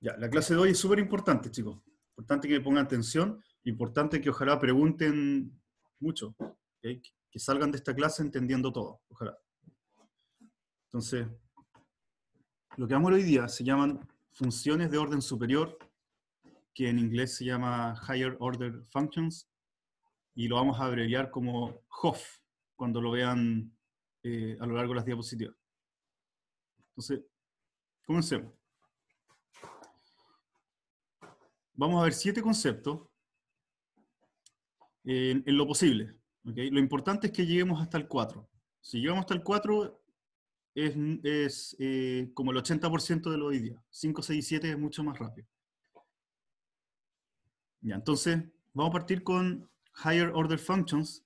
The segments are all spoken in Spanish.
Ya, la clase de hoy es súper importante, chicos. Importante que me pongan atención, importante que ojalá pregunten mucho, que salgan de esta clase entendiendo todo, ojalá. Entonces, lo que vamos a ver hoy día se llaman funciones de orden superior, que en inglés se llama Higher Order Functions, y lo vamos a abreviar como HOF, cuando lo vean eh, a lo largo de las diapositivas. Entonces, comencemos. vamos a ver siete conceptos en, lo posible. Lo importante es que lleguemos hasta el 4. Si llegamos hasta el 4, es, eh, como el 80% de lo hoy día. 5, 6, 7 es mucho más rápido. Ya, entonces, vamos a partir con Higher Order Functions,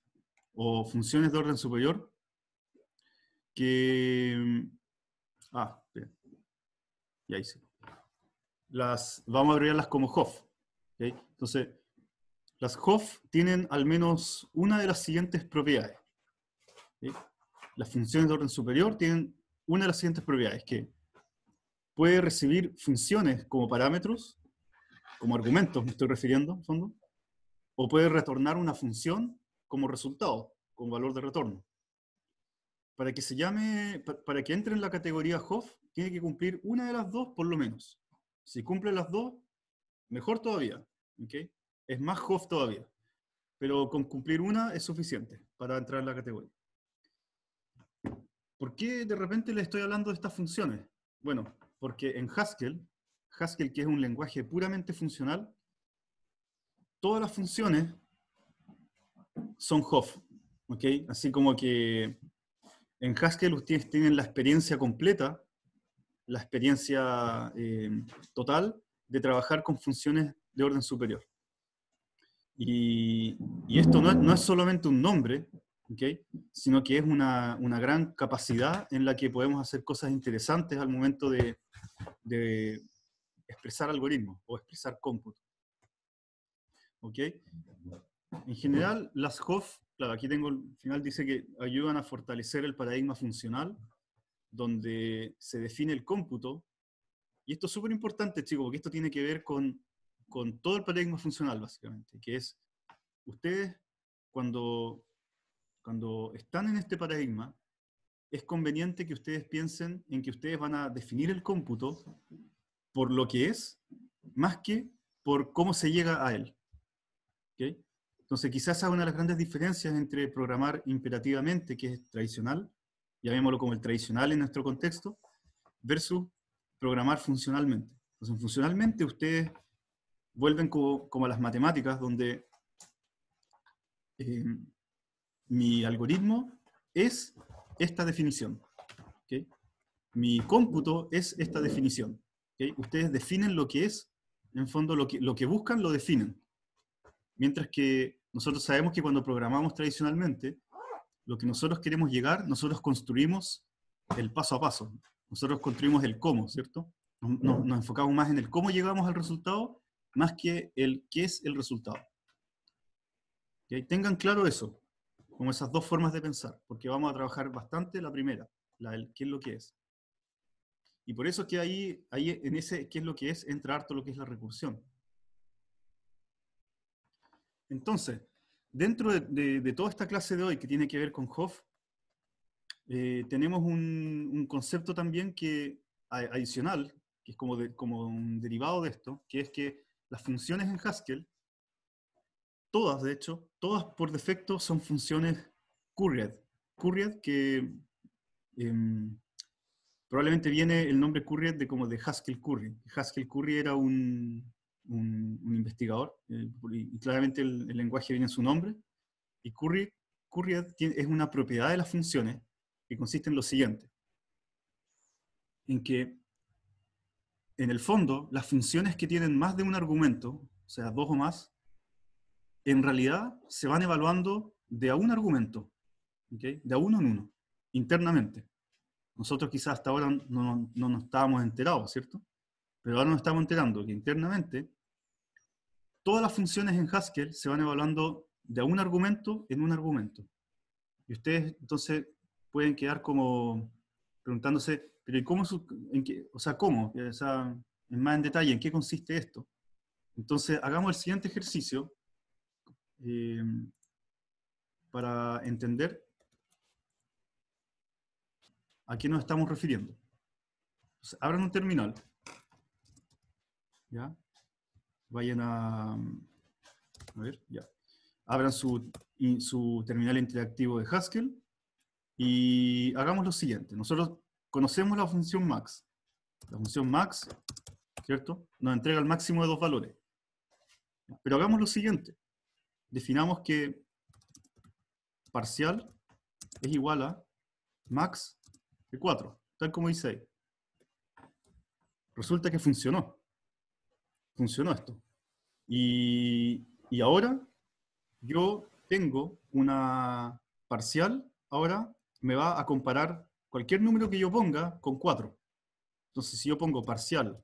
o funciones de orden superior, que... Ah, bien. Ya hice las vamos a abreviarlas como HOF. Entonces, las HOF tienen al menos una de las siguientes propiedades. Las funciones de orden superior tienen una de las siguientes propiedades, que puede recibir funciones como parámetros, como argumentos me estoy refiriendo, o puede retornar una función como resultado, con valor de retorno. Para que se llame, para que entre en la categoría HOF, tiene que cumplir una de las dos por lo menos. Si cumple las dos, mejor todavía. Es más HOF todavía. Pero con cumplir una es suficiente para entrar en la categoría. ¿Por qué de repente le estoy hablando de estas funciones? Bueno, porque en Haskell, Haskell que es un lenguaje puramente funcional, todas las funciones son HOF. Así como que en Haskell ustedes tienen la experiencia completa la experiencia eh, total de trabajar con funciones de orden superior. Y, esto no es, solamente un nombre, sino que es una, gran capacidad en la que podemos hacer cosas interesantes al momento de, expresar algoritmos o expresar cómputo. ¿okay? En general, las HOF, claro, aquí tengo el final, dice que ayudan a fortalecer el paradigma funcional donde se define el cómputo. Y esto es súper importante, chicos, porque esto tiene que ver con, con todo el paradigma funcional, básicamente, que es, ustedes cuando, están en este paradigma, es conveniente que ustedes piensen en que ustedes van a definir el cómputo por lo que es, más que por cómo se llega a él. Entonces, quizás una de las grandes diferencias entre programar imperativamente, que es tradicional, llamémoslo como el tradicional en nuestro contexto, versus programar funcionalmente. Entonces, funcionalmente ustedes vuelven como, como a las matemáticas, donde eh, mi algoritmo es esta definición. Mi cómputo es esta definición. Ustedes definen lo que es, en fondo lo que, lo que buscan lo definen. Mientras que nosotros sabemos que cuando programamos tradicionalmente, lo que nosotros queremos llegar, nosotros construimos el paso a paso. Nosotros construimos el cómo, ¿cierto? Nos, enfocamos más en el cómo llegamos al resultado, más que el qué es el resultado. Y ahí tengan claro eso, como esas dos formas de pensar, porque vamos a trabajar bastante la primera, la del qué es lo que es. Y por eso que ahí, ahí en ese qué es lo que es entra harto lo que es la recursión. Entonces, Dentro de, toda esta clase de hoy que tiene que ver con Hoff, eh, tenemos un, concepto también que, adicional, que es como, como un derivado de esto, que es que las funciones en Haskell, todas de hecho, todas por defecto son funciones curried. Curried que em, probablemente viene el nombre curried de como de Haskell Curry. Haskell Curry era un, un, investigador, eh, y claramente el, lenguaje viene en su nombre, y Curry, Curry es una propiedad de las funciones que consiste en lo siguiente, en que en el fondo las funciones que tienen más de un argumento, o sea, dos o más, en realidad se van evaluando de a un argumento, de a uno en uno, internamente. Nosotros quizás hasta ahora no, no nos estábamos enterados, ¿cierto? Pero ahora nos estamos enterando que internamente todas las funciones en Haskell se van evaluando de un argumento en un argumento. Y ustedes entonces pueden quedar como preguntándose, pero ¿y cómo, o sea, cómo? O en más en detalle, ¿en qué consiste esto? Entonces, hagamos el siguiente ejercicio eh, para entender a qué nos estamos refiriendo. Entonces, abran un terminal ¿ya? Vayan a, a ver, ya. Abran su, su terminal interactivo de Haskell y hagamos lo siguiente. Nosotros conocemos la función max. La función max, ¿cierto? Nos entrega el máximo de dos valores. Pero hagamos lo siguiente. Definamos que parcial es igual a max de 4, tal como dice ahí. Resulta que funcionó funcionó esto. Y, ahora yo tengo una parcial, ahora me va a comparar cualquier número que yo ponga con 4. Entonces, si yo pongo parcial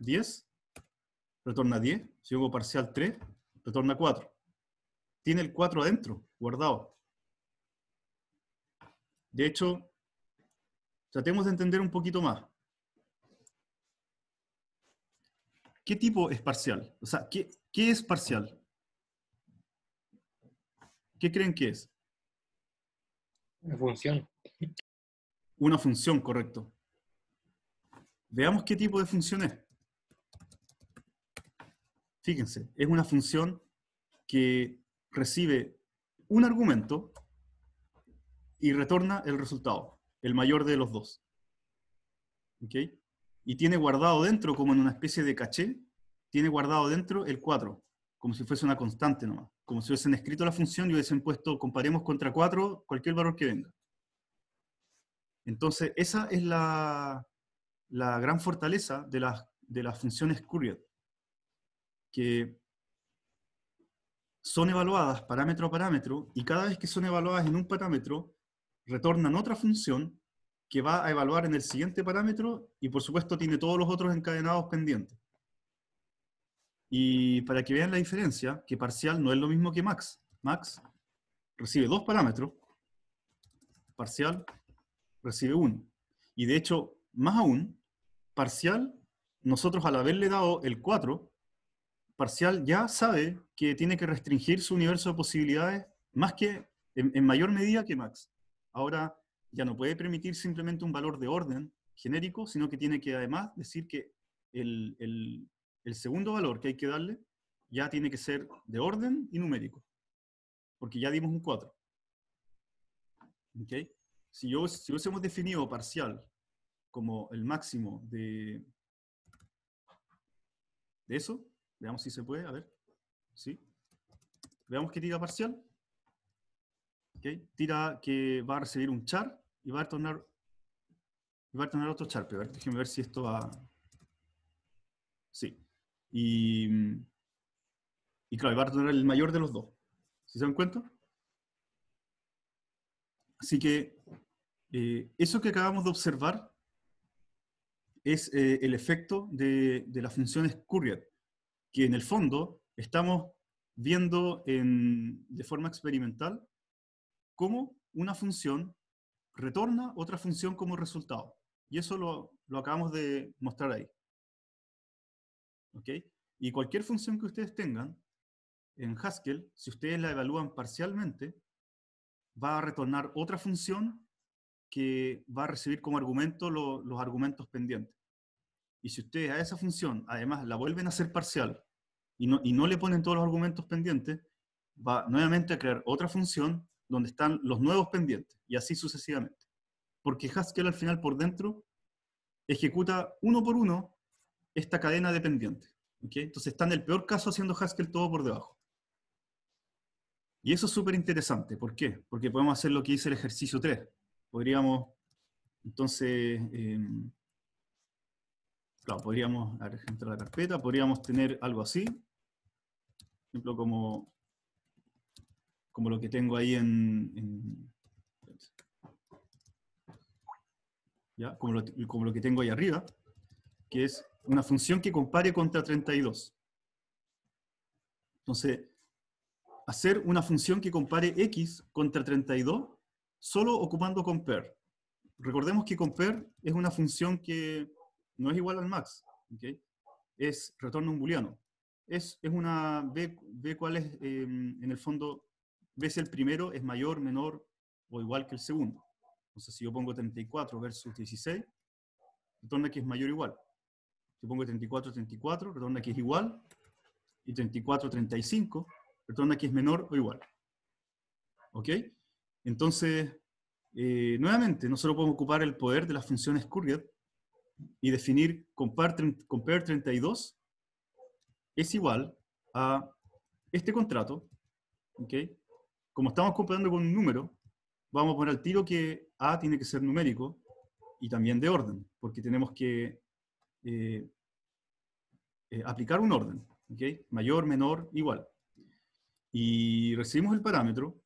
10, retorna 10. Si yo pongo parcial 3, retorna 4. Tiene el 4 adentro, guardado. De hecho, tratemos de entender un poquito más. ¿Qué tipo es parcial? O sea, ¿qué, es parcial? ¿Qué creen que es? Una función. Una función, correcto. Veamos qué tipo de función es. Fíjense, es una función que recibe un argumento y retorna el resultado, el mayor de los dos. ¿Okay? y tiene guardado dentro, como en una especie de caché, tiene guardado dentro el 4, como si fuese una constante nomás. Como si hubiesen escrito la función y hubiesen puesto, comparemos contra 4 cualquier valor que venga. Entonces, esa es la, la gran fortaleza de las, de las funciones Courier, que son evaluadas parámetro a parámetro, y cada vez que son evaluadas en un parámetro, retornan otra función que va a evaluar en el siguiente parámetro y por supuesto tiene todos los otros encadenados pendientes. Y para que vean la diferencia, que parcial no es lo mismo que max. Max recibe dos parámetros, parcial recibe uno. Y de hecho, más aún, parcial, nosotros al haberle dado el 4, parcial ya sabe que tiene que restringir su universo de posibilidades más que en, en mayor medida que max. Ahora, ya no puede permitir simplemente un valor de orden genérico, sino que tiene que además decir que el, segundo valor que hay que darle ya tiene que ser de orden y numérico, porque ya dimos un 4. Si, yo, si hubiésemos definido parcial como el máximo de, de eso, veamos si se puede, a ver, ¿sí? Veamos que tira parcial, ¿Okay? tira que va a recibir un char, y va a retornar otro va a ver, otro Déjenme ver si esto va... Sí. Y, y claro, va a retornar el mayor de los dos. se dan cuenta? Así que eh, eso que acabamos de observar es eh, el efecto de, de la función que en el fondo estamos viendo de forma experimental cómo una función retorna otra función como resultado. Y eso lo, lo acabamos de mostrar ahí. ¿Ok? Y cualquier función que ustedes tengan en Haskell, si ustedes la evalúan parcialmente, va a retornar otra función que va a recibir como argumento los argumentos pendientes. Y si ustedes a esa función, además, la vuelven a hacer parcial y no, y no le ponen todos los argumentos pendientes, va nuevamente a crear otra función donde están los nuevos pendientes y así sucesivamente. Porque Haskell al final por dentro ejecuta uno por uno esta cadena de pendientes. Entonces está en el peor caso haciendo Haskell todo por debajo. Y eso es súper interesante. ¿Por qué? Porque podemos hacer lo que dice el ejercicio 3. Podríamos, entonces, em, claro, podríamos a ver, entrar la carpeta, podríamos tener algo así. Por ejemplo, como como lo que tengo ahí en... ¿ya? Como, lo, como lo que tengo ahí arriba, que es una función que compare contra 32. Entonces, hacer una función que compare x contra 32 solo ocupando compare. Recordemos que compare es una función que no es igual al max, es retorno un booleano. Es, es una, ve, cuál es em, en el fondo ves el primero es mayor, menor o igual que el segundo. Entonces, si yo pongo 34 versus 16, retorna que es mayor o igual. Si pongo 34, 34, retorna que es igual. Y 34, 35, retorna que es menor o igual. ¿Ok? Entonces, eh, nuevamente, no solo podemos ocupar el poder de las funciones courier y definir compare, compare 32 es igual a este contrato, ¿ok? como estamos comparando con un número, vamos a poner al tiro que A tiene que ser numérico y también de orden, porque tenemos que eh, eh, aplicar un orden, ¿okay? mayor, menor, igual. Y recibimos el parámetro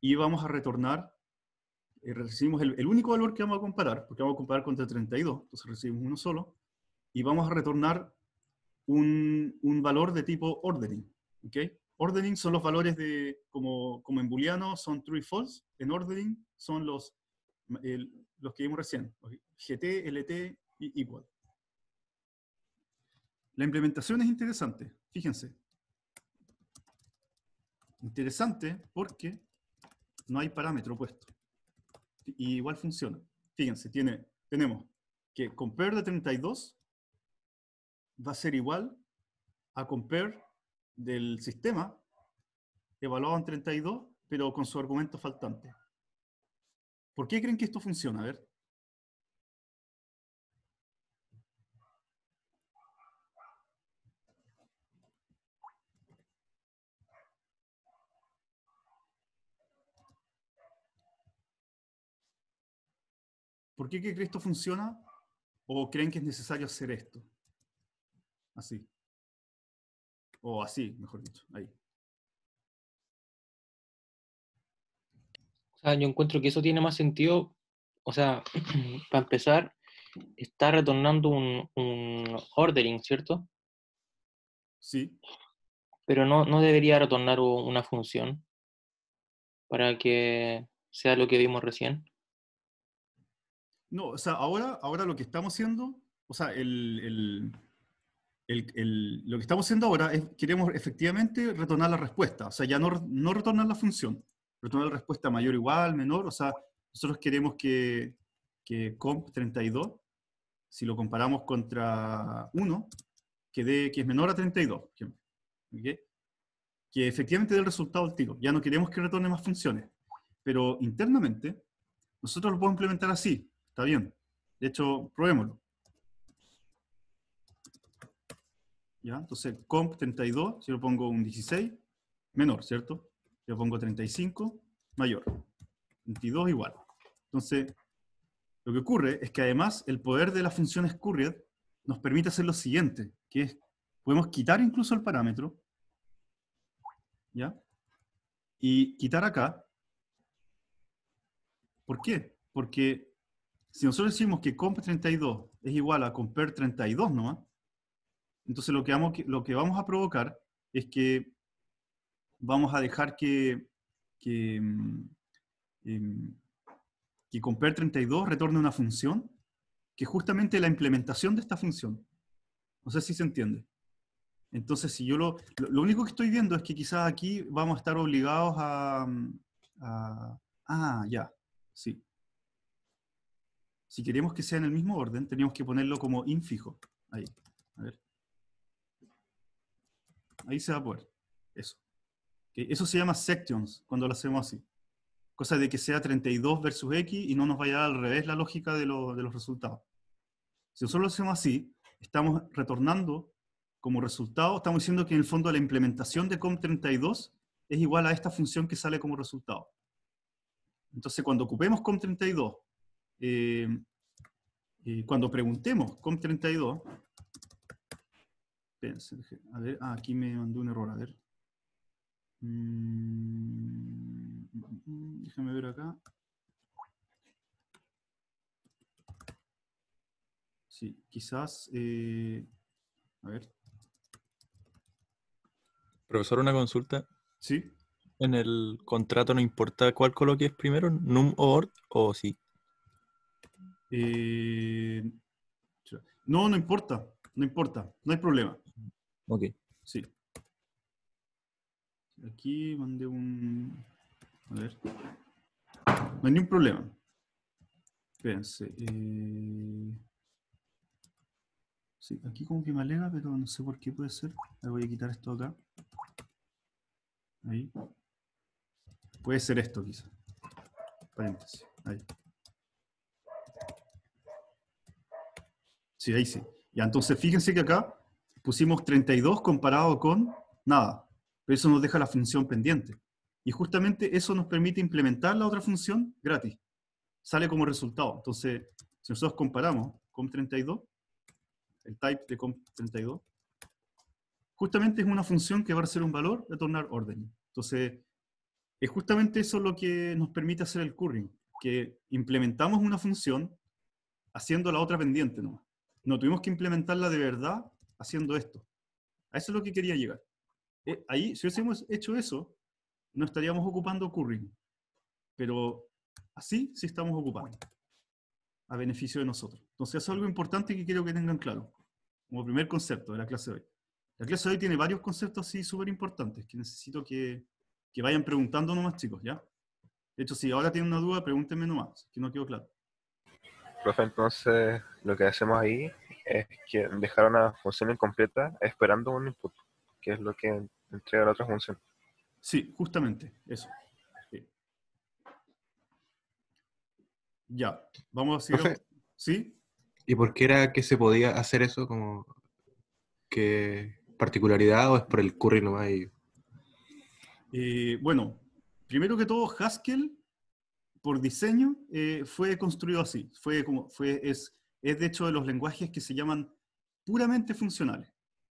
y vamos a retornar, eh, recibimos el, único valor que vamos a comparar, porque vamos a comparar contra 32, entonces recibimos uno solo, y vamos a retornar un, un valor de tipo ordering. ¿ok? Ordering son los valores de, como, en booleano, son true y false. En ordering son los, los que vimos recién, GT, LT y equal. La implementación es interesante, fíjense. Interesante porque no hay parámetro puesto. igual funciona. Fíjense, tiene, tenemos que compare de 32 va a ser igual a compare del sistema, evaluaban 32, pero con su argumento faltante. ¿Por qué creen que esto funciona? A ver. ¿Por qué creen que esto funciona? ¿O creen que es necesario hacer esto? Así o así, mejor dicho, ahí. O sea, yo encuentro que eso tiene más sentido, o sea, para empezar, está retornando un, un ordering, ¿cierto? Sí. Pero no, no debería retornar una función para que sea lo que vimos recién. No, o sea, ahora, ahora lo que estamos haciendo, o sea, el lo que estamos haciendo ahora es, queremos efectivamente retornar la respuesta, o sea, ya no, no retornar la función, retornar la respuesta mayor, igual, menor, o sea, nosotros queremos que, que comp32, si lo comparamos contra 1, que, que es menor a 32, que efectivamente dé el resultado al tiro, ya no queremos que retorne más funciones, pero internamente nosotros lo podemos implementar así, está bien, de hecho, probémoslo. ¿ya? Entonces, comp 32, si yo pongo un 16, menor, ¿cierto? Yo pongo 35, mayor. 22 igual. Entonces, lo que ocurre es que además el poder de las funciones curried nos permite hacer lo siguiente, que es, podemos quitar incluso el parámetro, ¿ya? Y quitar acá. ¿Por qué? Porque si nosotros decimos que comp32 es igual a compare32 nomás, entonces lo que, vamos, lo que vamos a provocar es que vamos a dejar que, que, mm, em, compare e 32 retorne una función que justamente la implementación de esta función. No sé si se entiende. Entonces, si yo lo, lo único que estoy viendo es que quizás aquí vamos a estar obligados a, mm, a ah, ya, sí. Si queremos que sea en el mismo orden, tenemos que ponerlo como infijo. Ahí. Ahí se va a poder. Eso. Eso se llama sections cuando lo hacemos así. Cosa de que sea 32 versus X y no nos vaya al revés la lógica de, los resultados. Si nosotros lo hacemos así, estamos retornando como resultado, estamos diciendo que en el fondo la implementación de COM32 es igual a esta función que sale como resultado. Entonces, cuando ocupemos COM32, eh, eh, cuando preguntemos COM32, a ver, ah, aquí me mandó un error, a ver. Mm, déjame ver acá. Sí, quizás, eh, a ver. Profesor, una consulta. Sí. En el contrato no importa cuál coloques primero, num o o sí. Eh, no, no importa, no importa, no hay problema. Ok. Sí. Aquí mandé un... A ver. No hay ningún problema. Espérense. Eh. Sí, aquí como que me alega, pero no sé por qué puede ser. Ahora voy a quitar esto acá. Ahí. Puede ser esto quizá. Paréntesis. Ahí. Sí, ahí sí. Ya, entonces fíjense que acá pusimos 32 comparado con nada, pero eso nos deja la función pendiente. Y justamente eso nos permite implementar la otra función gratis. Sale como resultado. Entonces, si nosotros comparamos con 32 el type de com 32 justamente es una función que va a ser un valor, de tornar orden. Entonces, es justamente eso lo que nos permite hacer el currying, que implementamos una función haciendo la otra pendiente no. No tuvimos que implementarla de verdad haciendo esto. A eso es lo que quería llegar. Eh, ahí, si hubiésemos hecho eso, no estaríamos ocupando curring. Pero así sí estamos ocupando, a beneficio de nosotros. Entonces, es algo importante que quiero que tengan claro, como primer concepto de la clase de hoy. La clase de hoy tiene varios conceptos así súper importantes que necesito que, que, vayan preguntando nomás, chicos, ¿ya? De hecho, si ahora tienen una duda, pregúntenme nomás, que no quedó claro. Profe, entonces, lo que hacemos ahí es que dejar una función incompleta esperando un input, que es lo que entrega la otra función. Sí, justamente, eso. Ya, vamos a seguir. ¿Sí? ¿Y por qué era que se podía hacer eso? Como que particularidad o es por el curry nomás? Eh, bueno, primero que todo, Haskell, por diseño, eh, fue construido así. Fue como, fue, es es de hecho de los lenguajes que se llaman puramente funcionales,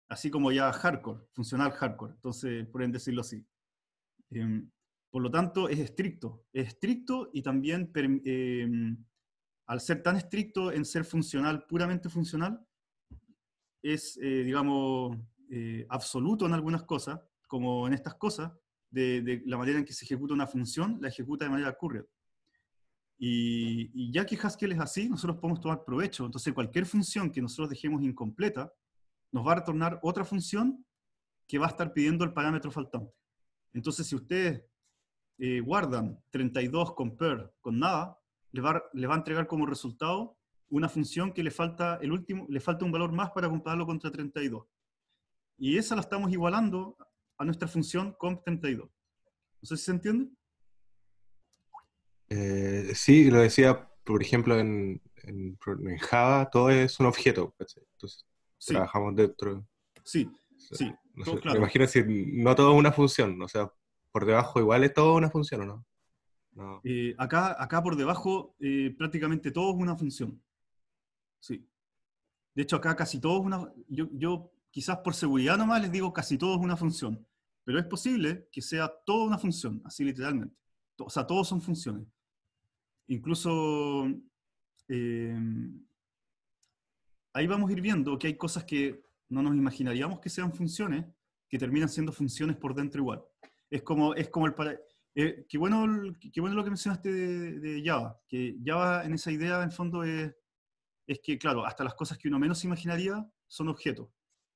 así como ya hardcore, funcional hardcore, entonces pueden decirlo así. Em, por lo tanto, es estricto, es estricto y también em, al ser tan estricto en ser funcional, puramente funcional, es, eh, digamos, eh, absoluto en algunas cosas, como en estas cosas, de, la manera en que se ejecuta una función, la ejecuta de manera current. Y, ya que Haskell es así, nosotros podemos tomar provecho. Entonces, cualquier función que nosotros dejemos incompleta nos va a retornar otra función que va a estar pidiendo el parámetro faltante. Entonces, si ustedes eh, guardan 32 compare con nada, les va, va, a entregar como resultado una función que le falta, el último, le falta un valor más para compararlo contra 32. Y esa la estamos igualando a nuestra función comp32. No sé si se entiende. Eh, sí, lo decía, por ejemplo, en, Java todo es un objeto, Entonces, trabajamos dentro. Sí, sí. No si no todo es una función, o sea, por debajo igual es todo una función, ¿o no? Eh, acá, acá por debajo eh, prácticamente todo es una función. Sí. De hecho, acá casi todo es una... Yo, yo quizás por seguridad nomás les digo casi todo es una función, pero es posible que sea todo una función, así literalmente. O sea, todos son funciones. Incluso em, ahí vamos a ir viendo que hay cosas que no nos imaginaríamos que sean funciones, que terminan siendo funciones por dentro igual. Es como, es como el... Para, eh, bueno, bueno lo que mencionaste de, Java, que Java en esa idea en fondo es, que, claro, hasta las cosas que uno menos imaginaría son objetos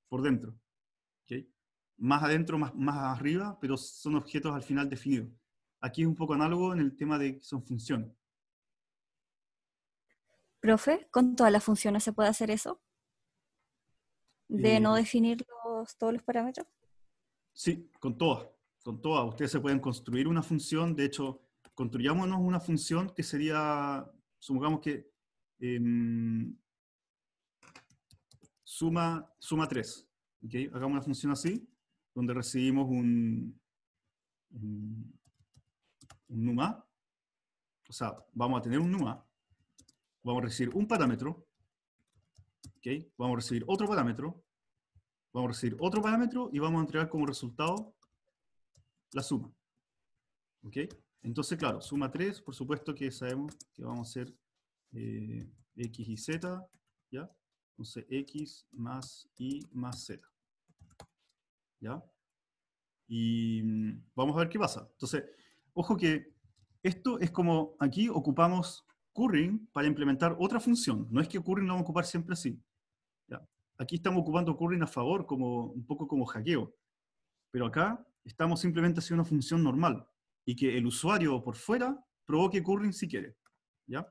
por dentro. Más adentro, más, más arriba, pero son objetos al final definidos. Aquí es un poco análogo en el tema de que son funciones. Profe, ¿con todas las funciones se puede hacer eso? ¿De eh, no definir todos los parámetros? Sí, con todas, con todas. Ustedes se pueden construir una función, de hecho, construyámonos una función que sería, supongamos que em, suma, suma 3. Hagamos una función así, donde recibimos un, un, O sea, vamos a tener un NUMA vamos a recibir un parámetro, ¿okay? vamos a recibir otro parámetro, vamos a recibir otro parámetro y vamos a entregar como resultado la suma. ¿ok? Entonces, claro, suma 3, por supuesto que sabemos que vamos a ser eh, x y z, ¿ya? Entonces, x más y más z, ¿ya? Y mm, vamos a ver qué pasa. Entonces, ojo que esto es como aquí ocupamos curring para implementar otra función. No es que curring lo vamos a ocupar siempre así. Aquí estamos ocupando curring a favor, como, un poco como hackeo. Pero acá estamos simplemente haciendo una función normal y que el usuario por fuera provoque curring si quiere. ¿ya?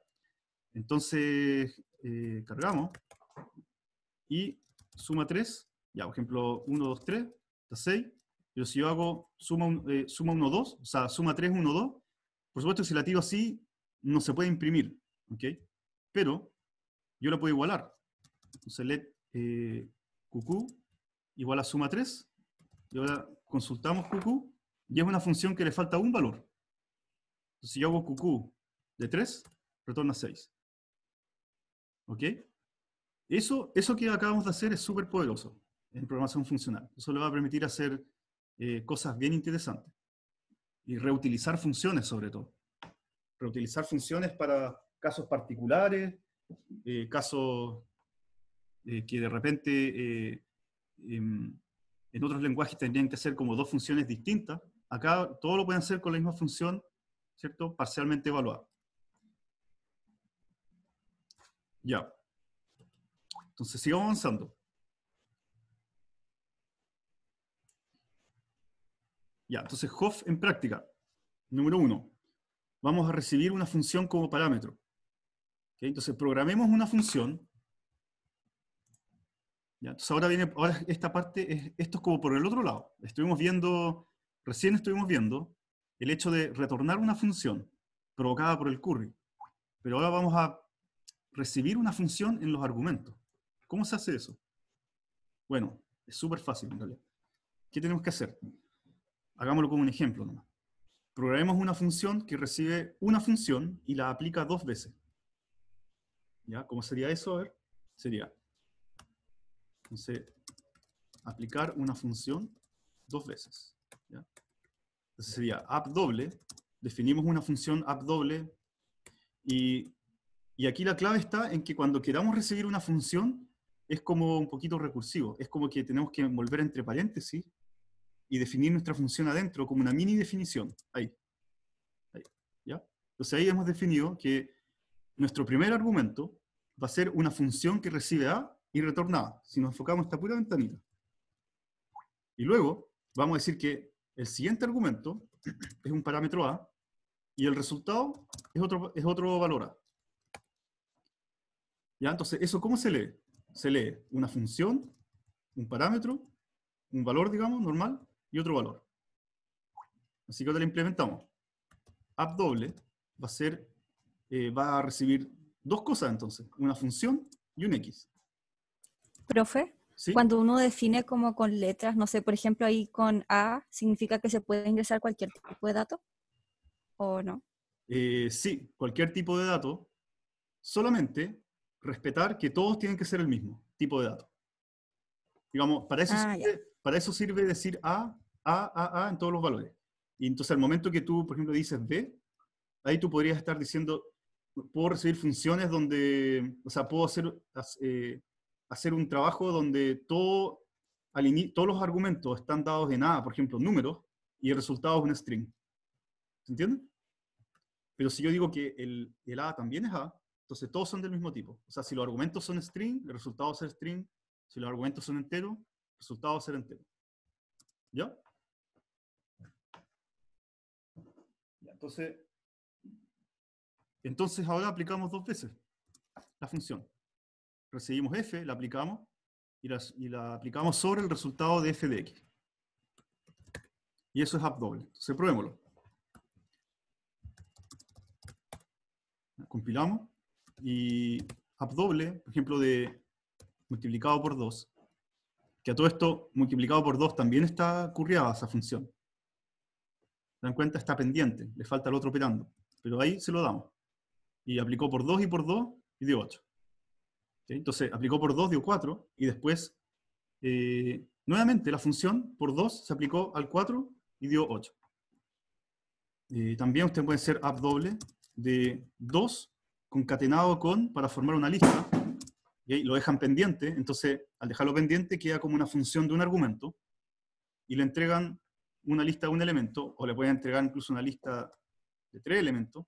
Entonces, eh, cargamos y suma 3, ya, por ejemplo, 1, 2, 3, está 6, pero si yo hago suma, eh, suma 1, 2, o sea, suma 3, 1, 2, por supuesto que si la tiro así, no se puede imprimir, ¿ok? Pero yo lo puedo igualar. Entonces let QQ eh, igual a suma 3. Y ahora consultamos QQ y es una función que le falta un valor. Entonces, si yo hago QQ de 3, retorna 6. ¿Ok? Eso, eso que acabamos de hacer es súper poderoso en programación funcional. Eso le va a permitir hacer eh, cosas bien interesantes. Y reutilizar funciones sobre todo reutilizar funciones para casos particulares, eh, casos eh, que de repente eh, em, en otros lenguajes tendrían que ser como dos funciones distintas. Acá todo lo pueden hacer con la misma función, ¿cierto? Parcialmente evaluada. Ya. Entonces sigamos avanzando. Ya, entonces Hoff en práctica. Número uno, vamos a recibir una función como parámetro. Entonces, programemos una función. Entonces, ahora viene, ahora esta parte, es, esto es como por el otro lado. Estuvimos viendo, recién estuvimos viendo el hecho de retornar una función provocada por el curry. Pero ahora vamos a recibir una función en los argumentos. ¿Cómo se hace eso? Bueno, es súper fácil en realidad. ¿Qué tenemos que hacer? Hagámoslo como un ejemplo nomás programemos una función que recibe una función y la aplica dos veces. ¿Ya? ¿Cómo sería eso? A ver, sería, aplicar una función dos veces. Entonces sería app doble, definimos una función app doble, y, y aquí la clave está en que cuando queramos recibir una función, es como un poquito recursivo, es como que tenemos que envolver entre paréntesis y definir nuestra función adentro como una mini definición. Ahí. ¿Ya? Entonces ahí hemos definido que nuestro primer argumento va a ser una función que recibe A y retorna A, si nos enfocamos en esta pura ventanita. Y luego vamos a decir que el siguiente argumento es un parámetro A y el resultado es otro, es otro valor A. ¿Ya? Entonces, ¿eso cómo se lee? Se lee una función, un parámetro, un valor, digamos, normal, y otro valor. Así que ahora lo implementamos. App doble va a ser, eh, va a recibir dos cosas entonces, una función y un X. Profe, cuando uno define como con letras, no sé, por ejemplo ahí con A, ¿significa que se puede ingresar cualquier tipo de dato o no? Eh, sí, cualquier tipo de dato, solamente respetar que todos tienen que ser el mismo tipo de dato. Digamos, para eso ah, para eso sirve decir A, A, A, A en todos los valores. Y entonces al momento que tú, por ejemplo, dices B, ahí tú podrías estar diciendo, puedo recibir funciones donde, o sea, puedo hacer, eh, hacer un trabajo donde todo, todos los argumentos están dados en A, por ejemplo, números, y el resultado es un string. ¿Se entiende? Pero si yo digo que el, el A también es A, entonces todos son del mismo tipo. O sea, si los argumentos son string, el resultado es string. Si los argumentos son enteros, resultado ser entero. ¿Ya? entonces, entonces ahora aplicamos dos veces la función. Recibimos f, la aplicamos, y la, aplicamos sobre el resultado de f de x. Y eso es doble. Entonces, probémoslo. Compilamos. Y doble. por ejemplo, de multiplicado por 2, todo esto, multiplicado por 2, también está curriada esa función. ¿Se dan cuenta? Está pendiente, le falta el otro operando. Pero ahí se lo damos. Y aplicó por 2 y por 2 y dio 8. Entonces, aplicó por 2, dio 4. Y después, eh, nuevamente, la función por 2 se aplicó al 4 y dio 8. Eh, también usted puede hacer app doble de 2 concatenado con, para formar una lista, y lo dejan pendiente, entonces al dejarlo pendiente queda como una función de un argumento y le entregan una lista de un elemento o le pueden entregar incluso una lista de tres elementos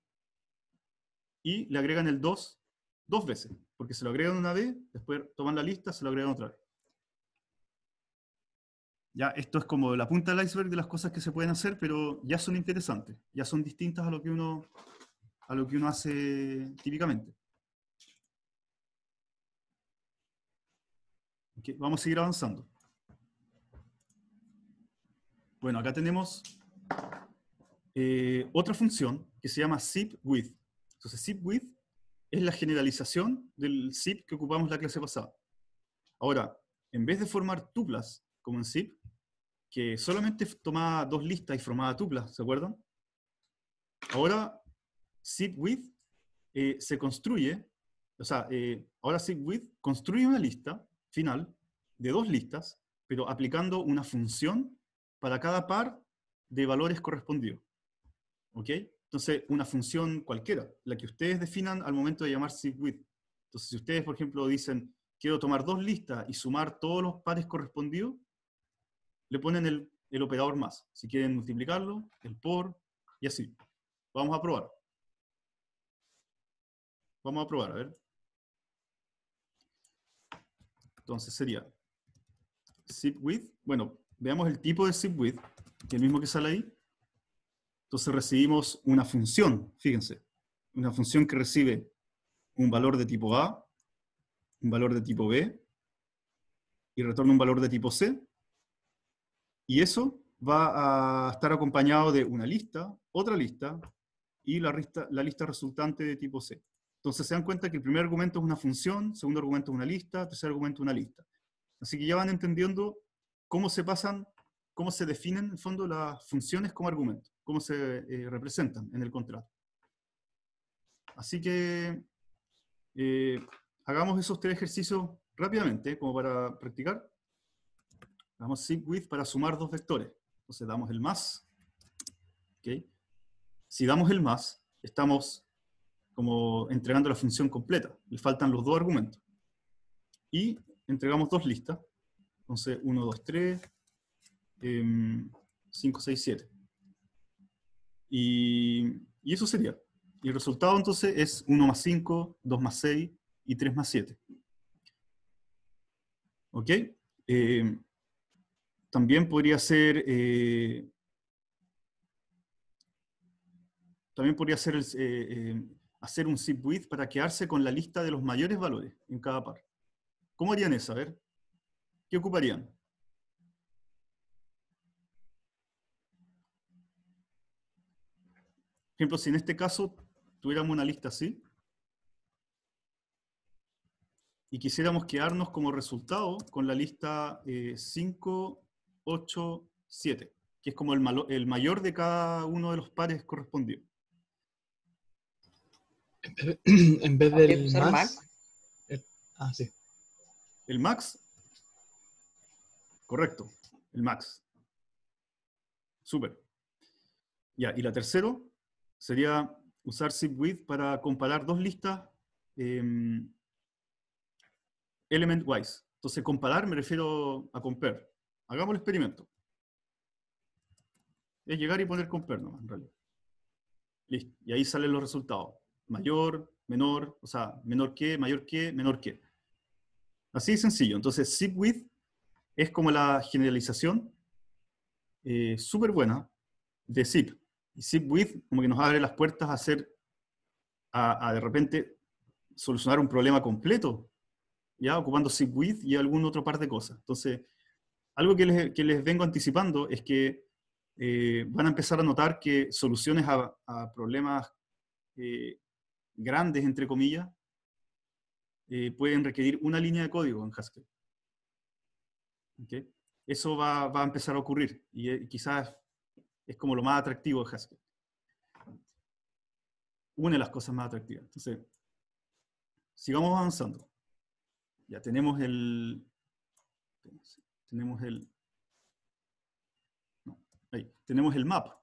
y le agregan el 2 dos veces, porque se lo agregan una vez, después toman la lista, se lo agregan otra vez. Ya, esto es como la punta del iceberg de las cosas que se pueden hacer, pero ya son interesantes, ya son distintas a lo que uno, a lo que uno hace típicamente. vamos a seguir avanzando. Bueno, acá tenemos eh, otra función que se llama zip width. Entonces, zip width es la generalización del zip que ocupamos la clase pasada. Ahora, en vez de formar tuplas, como en zip, que solamente tomaba dos listas y formaba tuplas, ¿se acuerdan? Ahora, zip width eh, se construye, o sea, eh, ahora zip width construye una lista final de dos listas, pero aplicando una función para cada par de valores correspondidos. ¿Ok? Entonces, una función cualquiera, la que ustedes definan al momento de llamar with Entonces, si ustedes, por ejemplo, dicen, quiero tomar dos listas y sumar todos los pares correspondidos, le ponen el operador más. Si quieren multiplicarlo, el por, y así. Vamos a probar. Vamos a probar, a ver. Entonces sería zip with Bueno, veamos el tipo de zip width, que es el mismo que sale ahí. Entonces recibimos una función, fíjense, una función que recibe un valor de tipo A, un valor de tipo B, y retorna un valor de tipo C. Y eso va a estar acompañado de una lista, otra lista, y la lista, la lista resultante de tipo C. Entonces se dan cuenta que el primer argumento es una función, segundo argumento es una lista, tercer argumento es una lista. Así que ya van entendiendo cómo se pasan, cómo se definen en el fondo las funciones como argumento, cómo se eh, representan en el contrato. Así que eh, hagamos esos tres ejercicios rápidamente, eh, como para practicar. Damos sig with para sumar dos vectores. Entonces damos el más. ¿okay? Si damos el más, estamos como entregando la función completa. Le faltan los dos argumentos. Y entregamos dos listas. Entonces, 1, 2, 3, 5, 6, 7. Y, eso sería. Y el resultado entonces es 1 más 5, 2 más 6 y 3 más 7. ¿Ok? Em, también podría ser... Eh, también podría ser el, eh, eh, hacer un zip width para quedarse con la lista de los mayores valores en cada par. ¿Cómo harían eso? A ver, ¿qué ocuparían? Por ejemplo, si en este caso tuviéramos una lista así, y quisiéramos quedarnos como resultado con la lista 5, 8, 7, que es como el, el mayor de cada uno de los pares correspondidos. En vez, del Max. ah, sí. El Max. Correcto. El Max. Súper. Ya, y la tercera sería usar zip para comparar dos listas em, element-wise. Entonces, comparar me refiero a compare. Hagamos el experimento. Es llegar y poner compare nomás, en realidad. Listo. Y ahí salen los resultados mayor, menor, o sea, menor que, mayor que, menor que. Así de sencillo. Entonces, zip with es como la generalización eh, súper buena de zip. Y zip with como que nos abre las puertas a hacer, a, de repente solucionar un problema completo, ya ocupando zip with y algún otro par de cosas. Entonces, algo que les, vengo anticipando es que eh, van a empezar a notar que soluciones a, problemas eh, grandes, entre comillas, eh, pueden requerir una línea de código en Haskell. ¿Okay? Eso va, a empezar a ocurrir y eh, quizás es como lo más atractivo de Haskell. Una de las cosas más atractivas. Entonces, sigamos avanzando. Ya tenemos el... Tenemos el... tenemos el mapa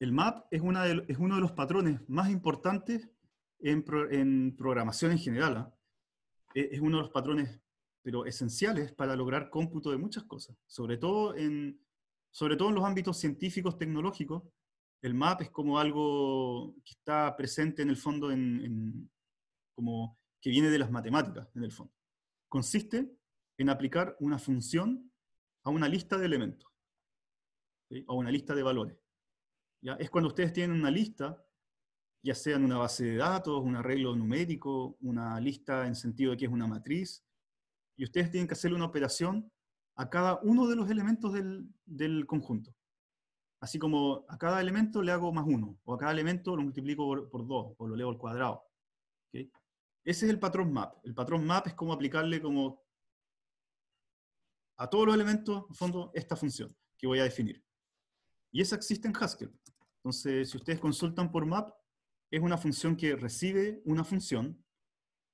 el MAP es, una es uno de los patrones más importantes en, programación en general. ¿ah? E, es uno de los patrones, pero esenciales para lograr cómputo de muchas cosas, sobre todo en, sobre todo en los ámbitos científicos, tecnológicos. El MAP es como algo que está presente en el fondo, como que viene de las matemáticas, en el fondo. Consiste en aplicar una función a una lista de elementos, o a una lista de valores. Es cuando ustedes tienen una lista, ya sea en una base de datos, un arreglo numérico, una lista en sentido de que es una matriz, y ustedes tienen que hacer una operación a cada uno de los elementos del, conjunto. Así como a cada elemento le hago más uno, o a cada elemento lo multiplico por, dos, o lo leo al cuadrado. Ese es el patrón map. El patrón map es como aplicarle como a todos los elementos, en fondo, esta función que voy a definir. Y esa existe en Haskell. Entonces, si ustedes consultan por map, es una función que recibe una función,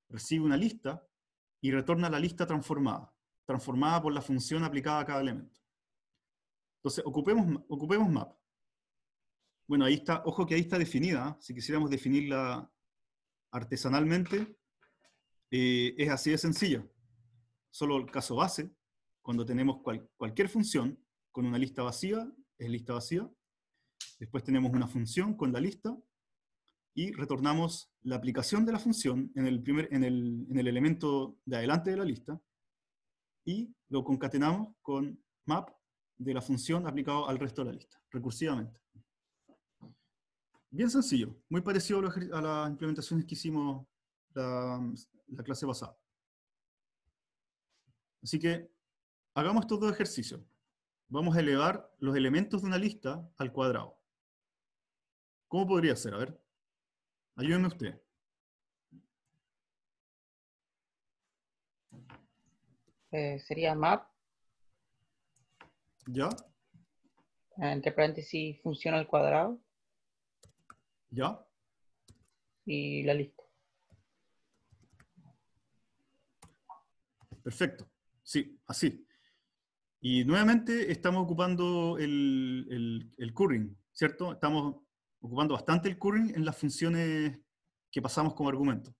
recibe una lista y retorna la lista transformada, transformada por la función aplicada a cada elemento. Entonces, ocupemos, ocupemos map. Bueno, ahí está, ojo que ahí está definida, ¿ah? si quisiéramos definirla artesanalmente, eh, es así de sencillo Solo el caso base, cuando tenemos cualquier función con una lista vacía, es lista vacía, Después tenemos una función con la lista y retornamos la aplicación de la función en el, primer, en el, en el elemento de adelante de la lista y lo concatenamos con map de la función aplicado al resto de la lista, recursivamente. Bien sencillo, muy parecido a las implementaciones que hicimos la, clase basada. Así que hagamos estos dos ejercicios vamos a elevar los elementos de una lista al cuadrado. ¿Cómo podría ser? A ver, ayúdenme usted. Eh, sería map. ¿Ya? Entre paréntesis, funciona al cuadrado. ¿Ya? Y la lista. Perfecto. Sí, así. Y nuevamente estamos ocupando el, curring, ¿cierto? Estamos ocupando bastante el curring en las funciones que pasamos como argumento.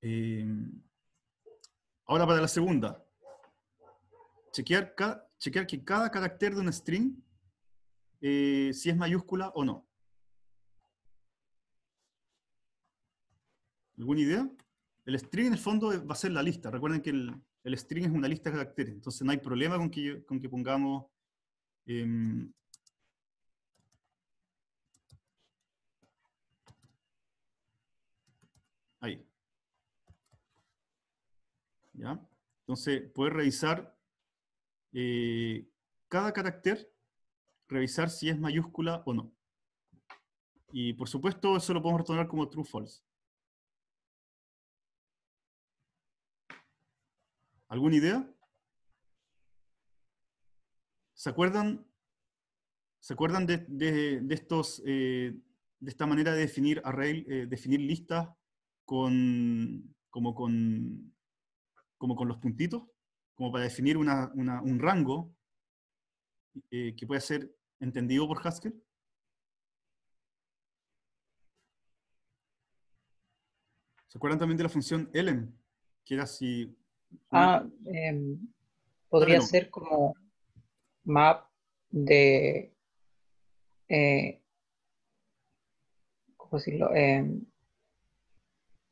Eh, ahora para la segunda. Chequear, que cada carácter de un string, eh, si es mayúscula o no. ¿Alguna idea? El string en el fondo va a ser la lista. Recuerden que el, el string es una lista de caracteres, entonces no hay problema con que, pongamos... Em, ahí. ¿Ya? Entonces, puedes revisar eh, cada carácter, revisar si es mayúscula o no. Y por supuesto, eso lo podemos retornar como true false. ¿Alguna idea? ¿Se acuerdan? ¿Se acuerdan de, estos, eh, de esta manera de definir array, eh, definir listas con, como con, como con los puntitos? Como para definir un rango eh, que puede ser entendido por Haskell. ¿Se acuerdan también de la función elem Que era si Ah, em, podría ser como map de. Eh, ¿Cómo decirlo? Em,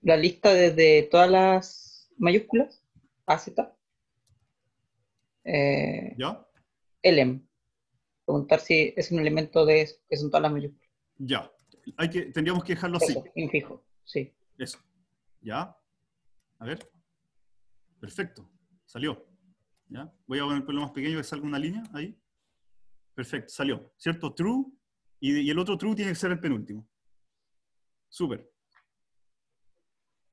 la lista desde de todas las mayúsculas, AZ. Eh, ¿Ya? LM. Preguntar si es un elemento de que son todas las mayúsculas. Ya. tendríamos que dejarlo así. fijo, sí. Eso. ¿Ya? A ver. Perfecto, salió. ¿Ya? Voy a poner el más pequeño que salga una línea ahí. Perfecto, salió. ¿Cierto? True. Y, el otro true tiene que ser el penúltimo. Súper.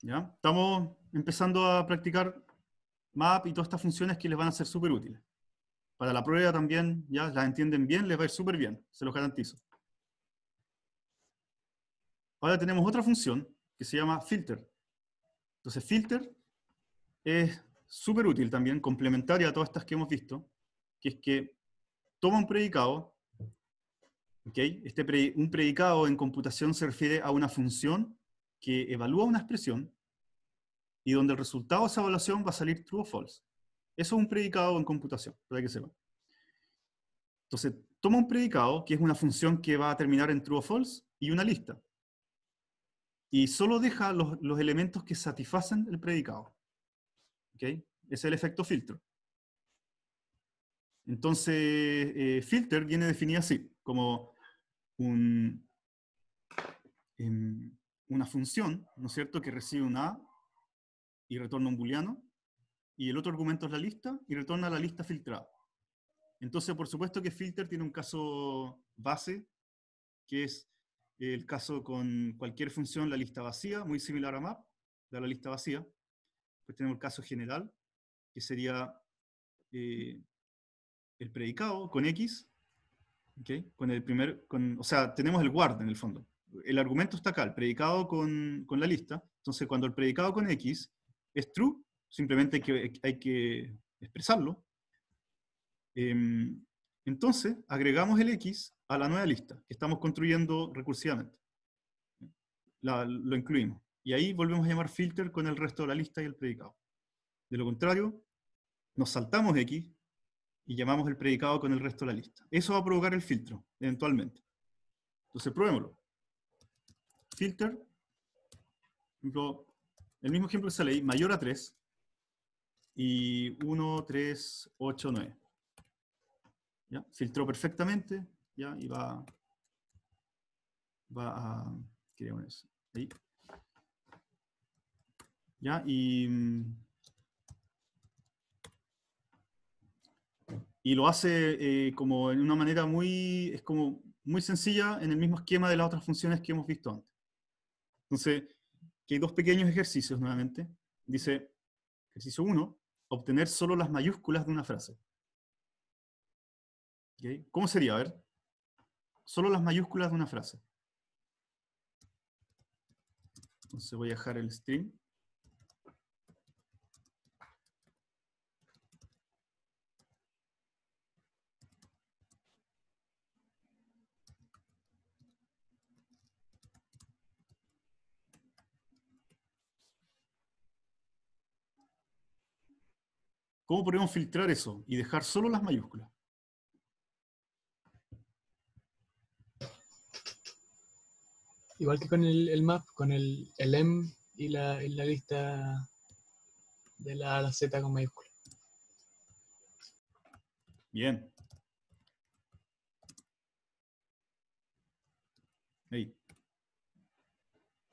¿Ya? Estamos empezando a practicar map y todas estas funciones que les van a ser súper útiles. Para la prueba también, ya las entienden bien, les va a ir súper bien, se los garantizo. Ahora tenemos otra función que se llama filter. Entonces filter es súper útil también, complementaria a todas estas que hemos visto, que es que toma un predicado, ¿okay? este un predicado en computación se refiere a una función que evalúa una expresión y donde el resultado de esa evaluación va a salir true o false. Eso es un predicado en computación, para que sepa Entonces, toma un predicado, que es una función que va a terminar en true o false, y una lista. Y solo deja los, los elementos que satisfacen el predicado. Es el efecto filtro. Entonces, eh, filter viene definido así, como em, una función, ¿no es cierto?, que recibe un A y retorna un booleano, y el otro argumento es la lista y retorna la lista filtrada. Entonces, por supuesto que filter tiene un caso base, que es el caso con cualquier función, la lista vacía, muy similar a map, da la lista vacía tenemos el caso general, que sería eh, el predicado con X, ¿okay? con el primer, o sea, tenemos el guard en el fondo. El argumento está acá, el predicado con, la lista. Entonces, cuando el predicado con X es true, simplemente hay que, hay que expresarlo. Em, entonces, agregamos el X a la nueva lista que estamos construyendo recursivamente. lo incluimos y ahí volvemos a llamar filter con el resto de la lista y el predicado. De lo contrario, nos saltamos de aquí y llamamos el predicado con el resto de la lista. Eso va a provocar el filtro, eventualmente. Entonces, probémoslo. Filter, el mismo ejemplo que sale ahí, mayor a 3, y 1, 3, 8, 9. ¿Ya? Filtró perfectamente, ¿ya? Y va, va a... Ahí, y, y lo hace eh, como en una manera muy, es como muy sencilla en el mismo esquema de las otras funciones que hemos visto antes. Entonces, hay dos pequeños ejercicios nuevamente. Dice, ejercicio 1, obtener solo las mayúsculas de una frase. ¿Cómo sería? A ver, solo las mayúsculas de una frase. Entonces voy a dejar el string. ¿Cómo podemos filtrar eso y dejar solo las mayúsculas? Igual que con el, map, con el, M y la, lista de la Z con mayúscula. Bien. Ahí.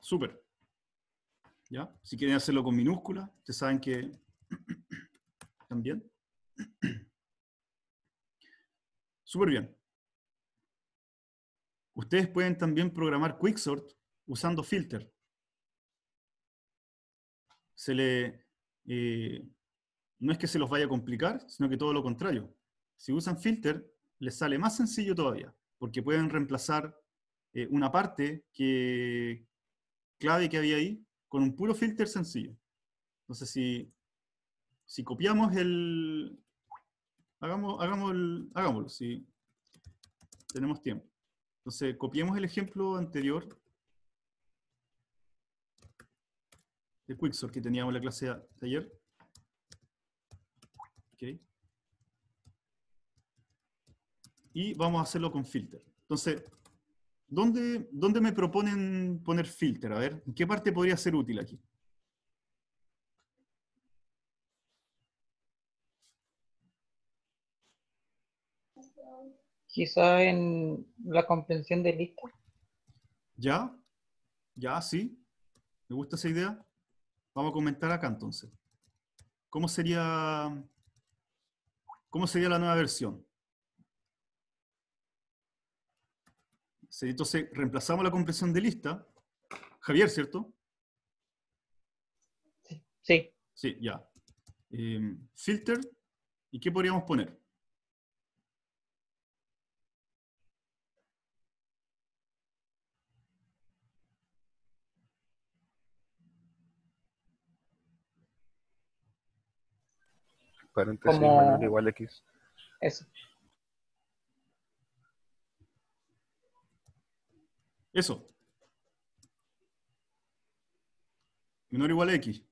Súper. ¿Ya? Si quieren hacerlo con minúsculas, ustedes saben que también. Súper bien. Ustedes pueden también programar Quicksort usando filter. Se le, eh, no es que se los vaya a complicar, sino que todo lo contrario. Si usan filter, les sale más sencillo todavía, porque pueden reemplazar eh, una parte que, clave que había ahí con un puro filter sencillo. sé si si copiamos el... Hagamos, hagamos hagámoslo, si tenemos tiempo. Entonces, copiemos el ejemplo anterior de Quicksort que teníamos en la clase de ayer. Y vamos a hacerlo con filter. Entonces, ¿dónde, ¿dónde me proponen poner filter? A ver, ¿en qué parte podría ser útil aquí? quizá en la comprensión de lista. Ya, ya, sí. Me gusta esa idea. Vamos a comentar acá entonces. ¿Cómo sería, cómo sería la nueva versión? Entonces, reemplazamos la comprensión de lista. Javier, ¿cierto? Sí. Sí, ya. Em, filter. ¿Y qué podríamos poner? paréntesis Como... igual X. Eso. Eso. Menor igual a X.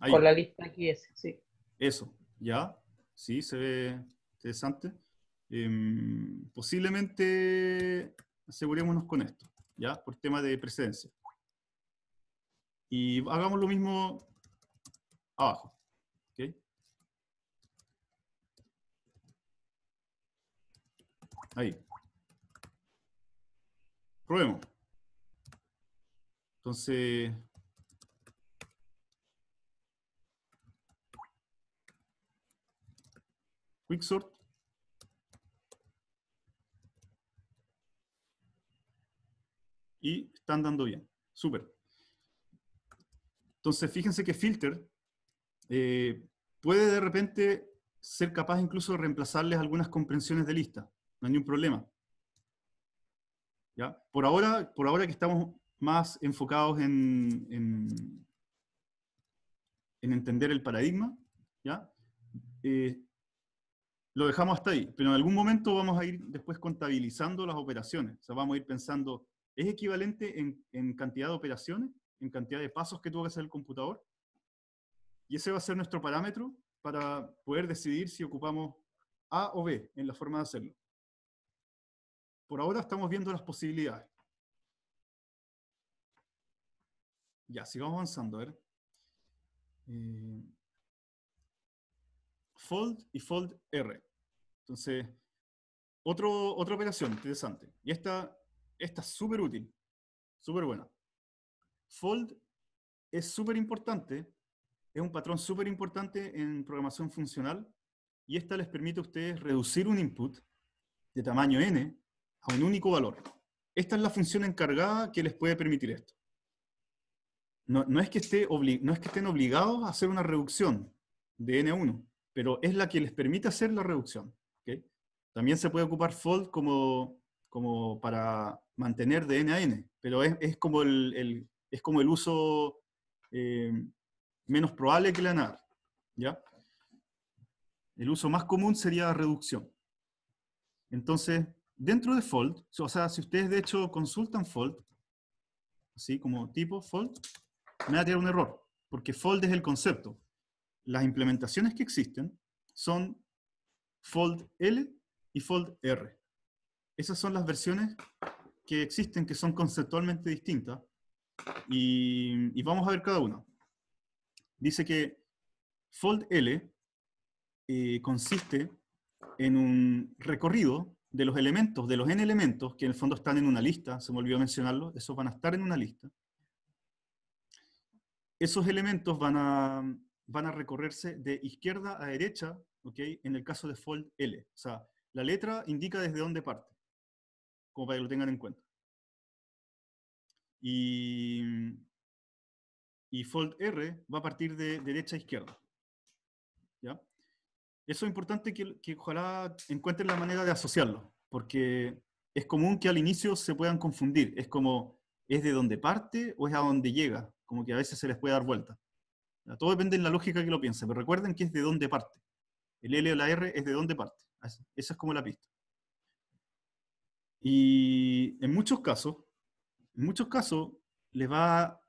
Ahí. la lista aquí es, sí. Eso, ya. Sí, se ve interesante. Em, posiblemente asegurémonos con esto, ya, por tema de presencia. Y hagamos lo mismo abajo. ¿okay? Ahí. Probemos. Entonces, Quicksort. Y están dando bien. Súper. Entonces, fíjense que filter eh, puede de repente ser capaz incluso de reemplazarles algunas comprensiones de lista. No hay ningún problema. ¿Ya? Por, ahora, por ahora que estamos más enfocados en, entender el paradigma, ¿ya? Eh, lo dejamos hasta ahí, pero en algún momento vamos a ir después contabilizando las operaciones. O sea, vamos a ir pensando, ¿es equivalente en cantidad de operaciones? ¿En cantidad de pasos que tuvo que hacer el computador? Y ese va a ser nuestro parámetro para poder decidir si ocupamos A o B en la forma de hacerlo. Por ahora estamos viendo las posibilidades. Ya, sigamos avanzando, ver. Eh, fold y fold R. Entonces, otro, otra operación interesante. Y esta, esta es súper útil, súper buena. Fold es súper importante es un patrón súper importante en programación funcional y esta les permite a ustedes reducir un input de tamaño n a un único valor. Esta es la función encargada que les puede permitir esto. No, es, que estén obligados a hacer una reducción de n1, pero es la que les permite hacer la reducción. También se puede ocupar fold como, para mantener de n a n, pero es, como, el, uso eh, menos probable que la NAR. ¿ya? El uso más común sería reducción. Entonces, dentro de Fold, o sea, si ustedes de hecho consultan Fold, así como tipo Fold, me va a tirar un error, porque Fold es el concepto. Las implementaciones que existen son Fold L y Fold R. Esas son las versiones que existen, que son conceptualmente distintas, y, y vamos a ver cada una dice que Fold L eh, consiste en un recorrido de los elementos, de los n elementos, que en el fondo están en una lista, se me olvidó mencionarlo, esos van a estar en una lista. Esos elementos van a, van a recorrerse de izquierda a derecha, ¿okay? en el caso de fold L. O sea, la letra indica desde dónde parte, como para que lo tengan en cuenta. Y y fold R va a partir de derecha a izquierda. ¿Ya? Eso es importante que, que ojalá encuentren la manera de asociarlo, porque es común que al inicio se puedan confundir. Es como, ¿es de dónde parte o es a dónde llega? Como que a veces se les puede dar vuelta. Todo depende de la lógica que lo piensen, pero recuerden que es de dónde parte. El L o la R es de dónde parte. Esa es como la pista. Y en muchos casos, en muchos casos, les va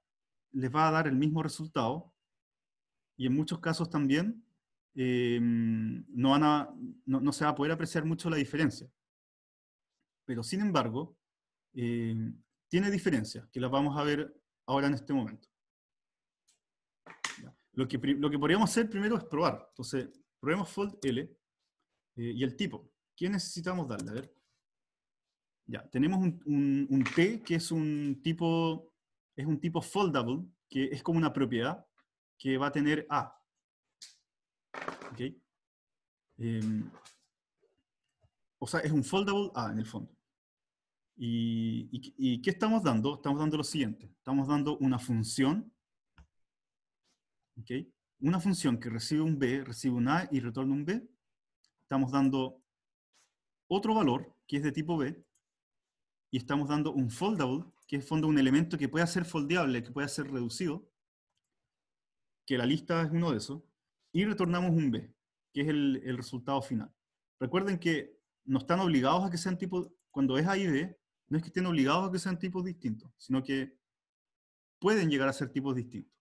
les va a dar el mismo resultado y en muchos casos también eh, no, se va a poder apreciar mucho la diferencia. Pero sin embargo, eh, tiene diferencias que las vamos a ver ahora en este momento. Lo que, podríamos hacer primero es probar. Entonces, probemos fold L eh, y el tipo. ¿Qué necesitamos darle? A ver. Ya, tenemos un T que es un tipo es un tipo foldable, que es como una propiedad que va a tener A. ¿Okay? Em, o sea, es un foldable A en el fondo. ¿Y, y, y qué estamos dando? Estamos dando lo siguiente. Estamos dando una función. ¿okay? Una función que recibe un B, recibe un A y retorna un B. Estamos dando otro valor que es de tipo B. Y estamos dando un foldable que es fondo un elemento que pueda ser foldeable, que pueda ser reducido, que la lista es uno de esos, y retornamos un B, que es el, resultado final. Recuerden que no están obligados a que sean tipos, cuando es A y B, no es que estén obligados a que sean tipos distintos, sino que pueden llegar a ser tipos distintos.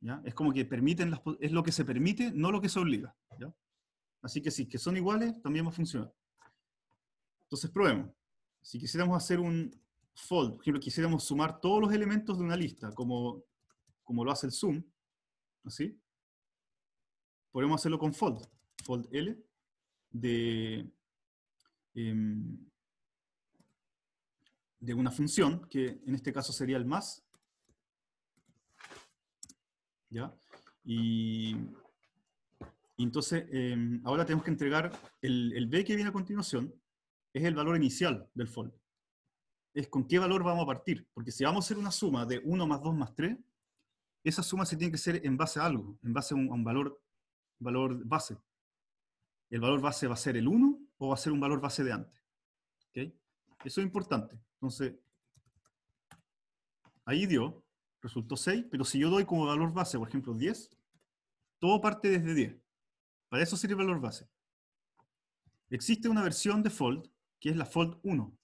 ¿ya? Es como que permiten, las, es lo que se permite, no lo que se obliga. ¿ya? Así que si que son iguales, también va a funcionar. Entonces probemos. Si quisiéramos hacer un, fold, por ejemplo, quisiéramos sumar todos los elementos de una lista, como, lo hace el zoom, así, podemos hacerlo con fold, fold L, de, em, de una función, que en este caso sería el más, ¿ya? Y, entonces, em, ahora tenemos que entregar el B que viene a continuación, es el valor inicial del fold es con qué valor vamos a partir. Porque si vamos a hacer una suma de 1 más 2 más 3, esa suma se tiene que hacer en base a algo, en base a un, valor, valor base. ¿El valor base va a ser el 1 o va a ser un valor base de antes? ¿Okay? Eso es importante. Entonces, ahí dio, resultó 6, pero si yo doy como valor base, por ejemplo, 10, todo parte desde 10. Para eso sirve el valor base. Existe una versión de fold, que es la fold 1.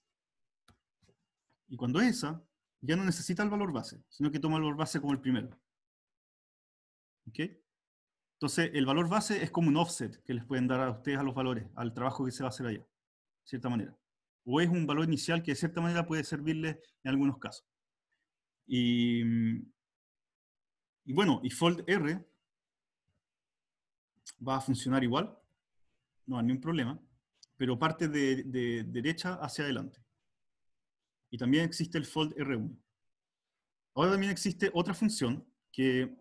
Y cuando esa, ya no necesita el valor base, sino que toma el valor base como el primero. ¿Okay? Entonces, el valor base es como un offset que les pueden dar a ustedes a los valores, al trabajo que se va a hacer allá, de cierta manera. O es un valor inicial que de cierta manera puede servirles en algunos casos. Y, bueno, y fold R va a funcionar igual, no hay ningún problema, pero parte de derecha hacia adelante y también existe el fold R1. Ahora también existe otra función que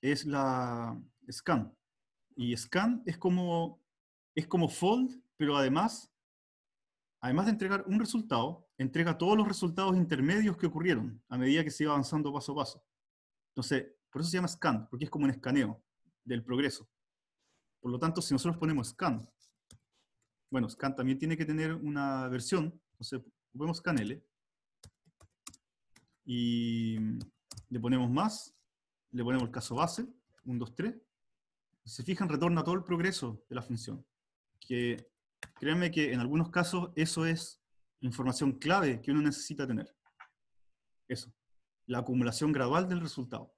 es la scan. Y scan es como, es como fold, pero además, además de entregar un resultado, entrega todos los resultados intermedios que ocurrieron a medida que se iba avanzando paso a paso. Entonces, por eso se llama scan, porque es como un escaneo del progreso. Por lo tanto, si nosotros ponemos scan, bueno, scan también tiene que tener una versión, entonces vemos canele y le ponemos más, le ponemos el caso base, 1, 2, 3. Si se fijan, retorna todo el progreso de la función. Que créanme que en algunos casos eso es información clave que uno necesita tener. Eso, la acumulación gradual del resultado.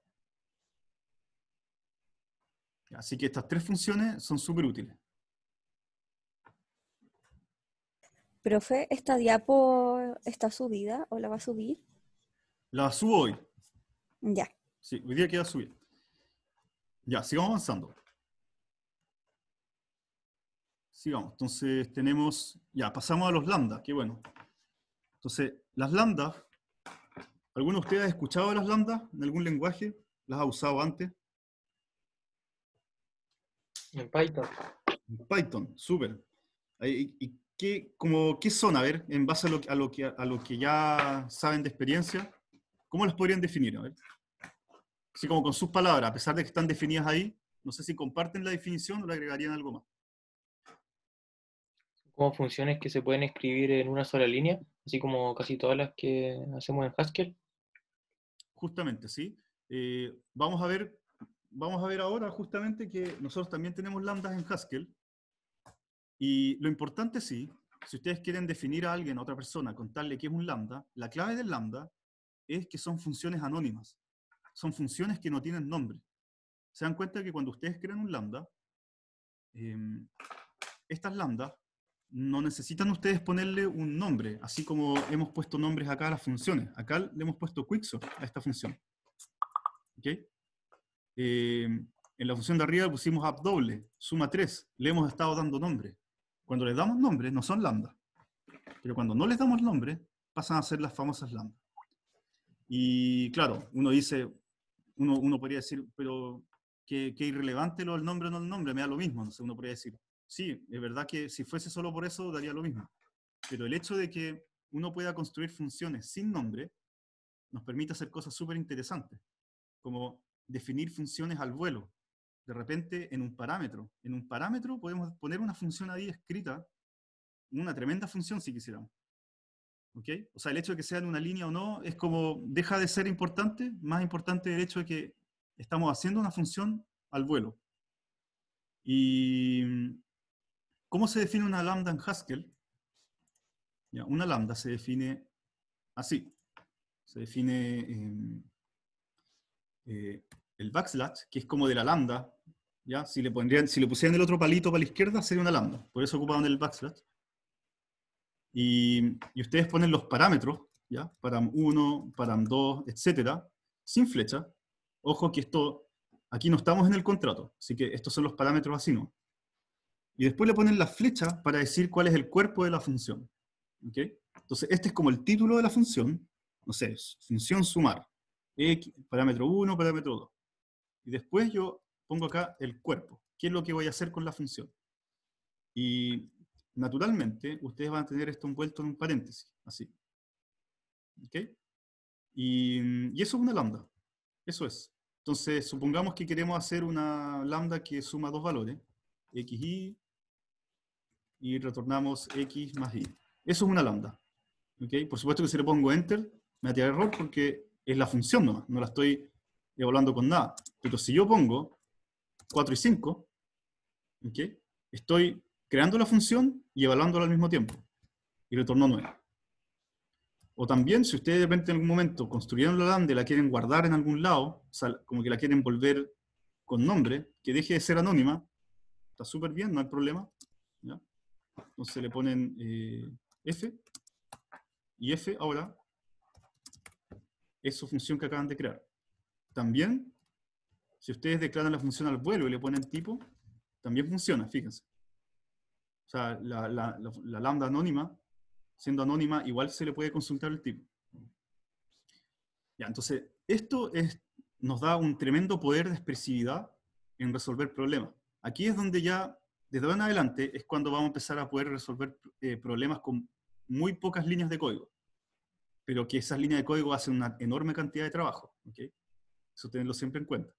Así que estas tres funciones son súper útiles. Profe, ¿esta diapo está subida o la va a subir? La subo hoy. Ya. Sí, hoy día queda subida. Ya, sigamos avanzando. Sigamos. Entonces tenemos, ya, pasamos a los lambda. qué bueno. Entonces, las lambda... ¿alguno de ustedes ha escuchado las lambda en algún lenguaje? ¿Las ha usado antes? En Python. En Python, súper. ¿Y ¿qué, son? A ver, en base a lo, que, ya saben de experiencia, ¿cómo las podrían definir? Así como con sus palabras, a pesar de que están definidas ahí, no sé si comparten la definición o le agregarían algo más. Como funciones que se pueden escribir en una sola línea, así como casi todas las que hacemos en Haskell. Justamente, sí. Eh, vamos a ver vamos a ver ahora justamente que nosotros también tenemos lambdas en Haskell y lo importante sí, si ustedes quieren definir a alguien, a otra persona, contarle qué es un lambda, la clave del lambda es que son funciones anónimas. Son funciones que no tienen nombre. Se dan cuenta que cuando ustedes crean un lambda, em, estas lambdas no necesitan ustedes ponerle un nombre, así como hemos puesto nombres acá a las funciones. Acá le hemos puesto quicksort a esta función. ¿Okay? Em, en la función de arriba pusimos app doble, suma 3, le hemos estado dando nombre. Cuando les damos nombre, no son lambda. Pero cuando no les damos nombre, pasan a ser las famosas lambda. Y claro, uno dice, uno, uno podría decir, pero qué, irrelevante lo del nombre o no el nombre, me da lo mismo. uno podría decir, sí, es verdad que si fuese solo por eso, daría lo mismo. Pero el hecho de que uno pueda construir funciones sin nombre, nos permite hacer cosas súper interesantes, como definir funciones al vuelo, de repente en un parámetro. En un parámetro podemos poner una función ahí escrita, una tremenda función si quisiéramos. ¿OK? O sea, el hecho de que sea en una línea o no es como, deja de ser importante, más importante el hecho de que estamos haciendo una función al vuelo. ¿Y cómo se define una lambda en Haskell? Ya, una lambda se define así. Se define em, eh, el backslash, que es como de la lambda, ¿ya? Si le, pondrían, si le pusieran el otro palito para la izquierda, sería una lambda. Por eso ocupaban el backslash. Y, ustedes ponen los parámetros, ¿ya? Param 1, param 2, etcétera, sin flecha. Ojo que esto, aquí no estamos en el contrato, así que estos son los parámetros así, ¿no? Y después le ponen la flecha para decir cuál es el cuerpo de la función. Entonces, este es como el título de la función, no sé, función sumar, parámetro 1, parámetro 2. Y después yo pongo acá el cuerpo. ¿Qué es lo que voy a hacer con la función? Y naturalmente, ustedes van a tener esto envuelto en un paréntesis, así. ¿Ok? Y, eso es una lambda. Eso es. Entonces, supongamos que queremos hacer una lambda que suma dos valores, x, y, y retornamos x más y. Eso es una lambda. ¿Ok? Por supuesto que si le pongo enter, me va a tirar error porque es la función nomás, no la estoy evaluando con nada. Pero si yo pongo 4 y 5, ¿okay? estoy creando la función y evaluándola al mismo tiempo. Y retorno 9. O también, si ustedes de repente en algún momento construyeron la lambda y la quieren guardar en algún lado, como que la quieren volver con nombre, que deje de ser anónima, está súper bien, no hay problema. ¿ya? Entonces le ponen eh, F, y F ahora es su función que acaban de crear también, si ustedes declaran la función al vuelo y le ponen tipo, también funciona, fíjense. O sea, la, lambda anónima, siendo anónima, igual se le puede consultar el tipo. Ya, entonces, esto nos da un tremendo poder de expresividad en resolver problemas. Aquí es donde ya, desde ahora en adelante, es cuando vamos a empezar a poder resolver eh, problemas con muy pocas líneas de código, pero que esas líneas de código hacen una enorme cantidad de trabajo. ¿okay? Eso tenerlo siempre en cuenta.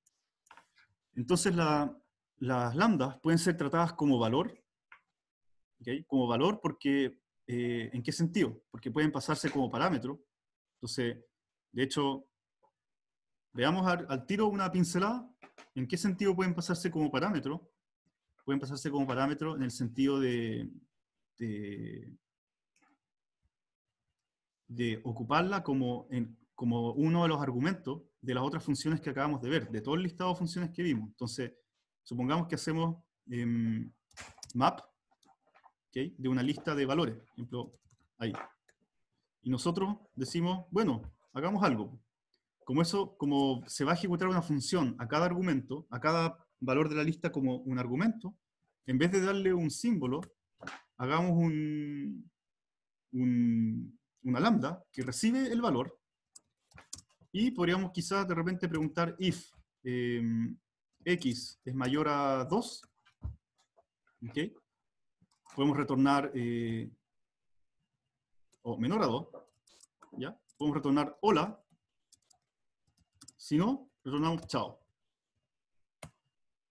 Entonces, las lambdas pueden ser tratadas como valor, ¿okay? como valor porque, eh, ¿en qué sentido? Porque pueden pasarse como parámetro. Entonces, de hecho, veamos al, tiro una pincelada, ¿en qué sentido pueden pasarse como parámetro? Pueden pasarse como parámetro en el sentido de, de ocuparla como en como uno de los argumentos de las otras funciones que acabamos de ver, de todo el listado de funciones que vimos. Entonces, supongamos que hacemos em, map de una lista de valores, por ejemplo, ahí. Y nosotros decimos, bueno, hagamos algo. Como eso, como se va a ejecutar una función a cada argumento, a cada valor de la lista como un argumento, en vez de darle un símbolo, hagamos un, un, una lambda que recibe el valor y podríamos quizás de repente preguntar if eh, x es mayor a 2. Podemos retornar eh, o menor a 2. ¿Ya? Podemos retornar hola. Si no, retornamos chao.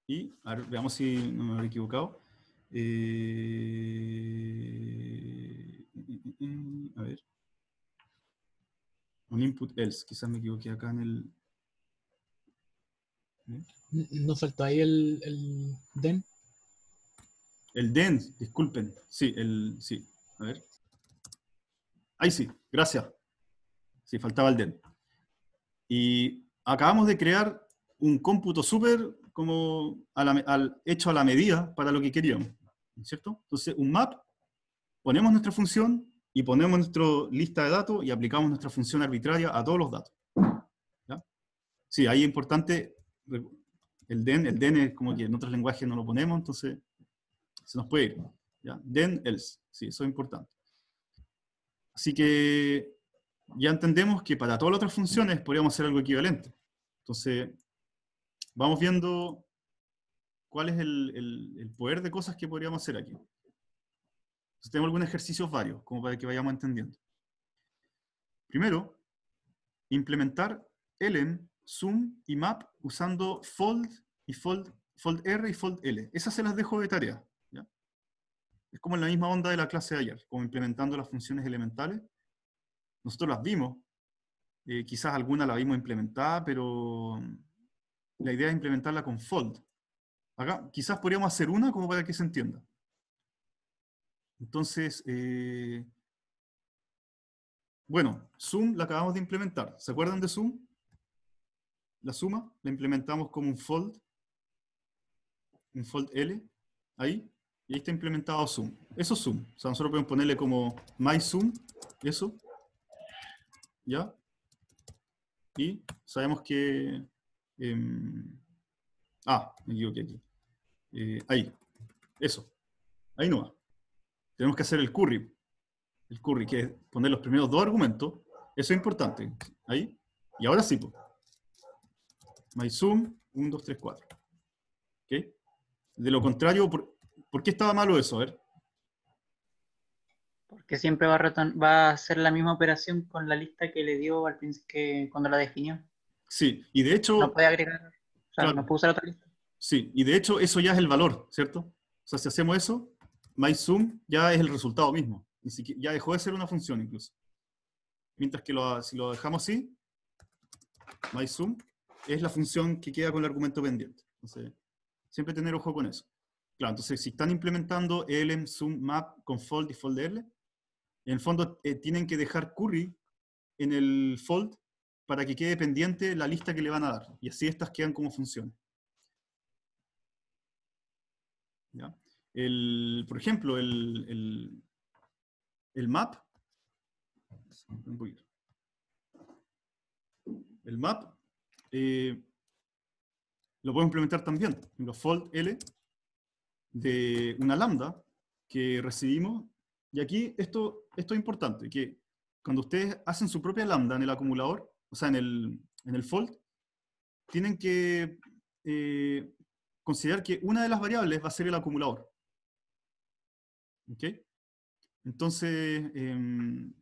Y a ver, veamos si no me he equivocado. Eh, a ver un input else, quizás me equivoqué acá en el... ¿eh? ¿No faltó ahí el, den? El den, disculpen. Sí, el, sí. A ver. Ahí sí, gracias. Sí, faltaba el den. Y acabamos de crear un cómputo súper como al, hecho a la medida para lo que queríamos. ¿Cierto? Entonces, un map, ponemos nuestra función, y ponemos nuestra lista de datos y aplicamos nuestra función arbitraria a todos los datos. Sí, ahí es importante el den, el den es como que en otros lenguajes no lo ponemos, entonces se nos puede ir. ¿Ya? else, sí, eso es importante. Así que ya entendemos que para todas las otras funciones podríamos hacer algo equivalente. Entonces, vamos viendo cuál es el poder de cosas que podríamos hacer aquí. Entonces, tenemos algunos ejercicios varios, como para que vayamos entendiendo. Primero, implementar LM, Zoom y Map usando Fold y Fold, R y Fold L. Esas se las dejo de tarea. Es como en la misma onda de la clase de ayer, como implementando las funciones elementales. Nosotros las vimos, eh, quizás alguna la vimos implementada, pero mm, la idea es implementarla con Fold. Acá, quizás podríamos hacer una como para que se entienda. Entonces, eh, bueno, Zoom la acabamos de implementar. ¿Se acuerdan de Zoom? La suma la implementamos como un fold, un fold L, ahí, y ahí está implementado Zoom. Eso es Zoom. O sea, nosotros podemos ponerle como my Zoom, eso, ¿ya? Y sabemos que... Em, ah, me equivoqué aquí. Eh, ahí, eso. Ahí no va tenemos que hacer el curry. El curry, que es poner los primeros dos argumentos. Eso es importante. Ahí. Y ahora sí. Pues. zoom 1, 2, 3, 4. ¿Ok? De lo contrario, ¿por, qué estaba malo eso? A ver. Porque siempre va a, va a hacer la misma operación con la lista que le dio al que cuando la definió. Sí, y de hecho... No puede agregar, o sea, no puede usar otra lista. Sí, y de hecho eso ya es el valor, ¿cierto? O sea, si hacemos eso, MyZoom ya es el resultado mismo. ya dejó de ser una función incluso. Mientras que lo, si lo dejamos así, MyZoom es la función que queda con el argumento pendiente. siempre tener ojo con eso. Claro, entonces si están implementando LM, Zoom, Map con Fold y Fold en el fondo eh, tienen que dejar Curry en el Fold para que quede pendiente la lista que le van a dar. Y así estas quedan como funciones. ¿Ya? El, por ejemplo, el, map. El map eh, lo puedo implementar también. en Los fold L de una lambda que recibimos. Y aquí esto, esto es importante, que cuando ustedes hacen su propia lambda en el acumulador, o sea, en el, en el fold, tienen que eh, considerar que una de las variables va a ser el acumulador. ¿Okay? Entonces, em,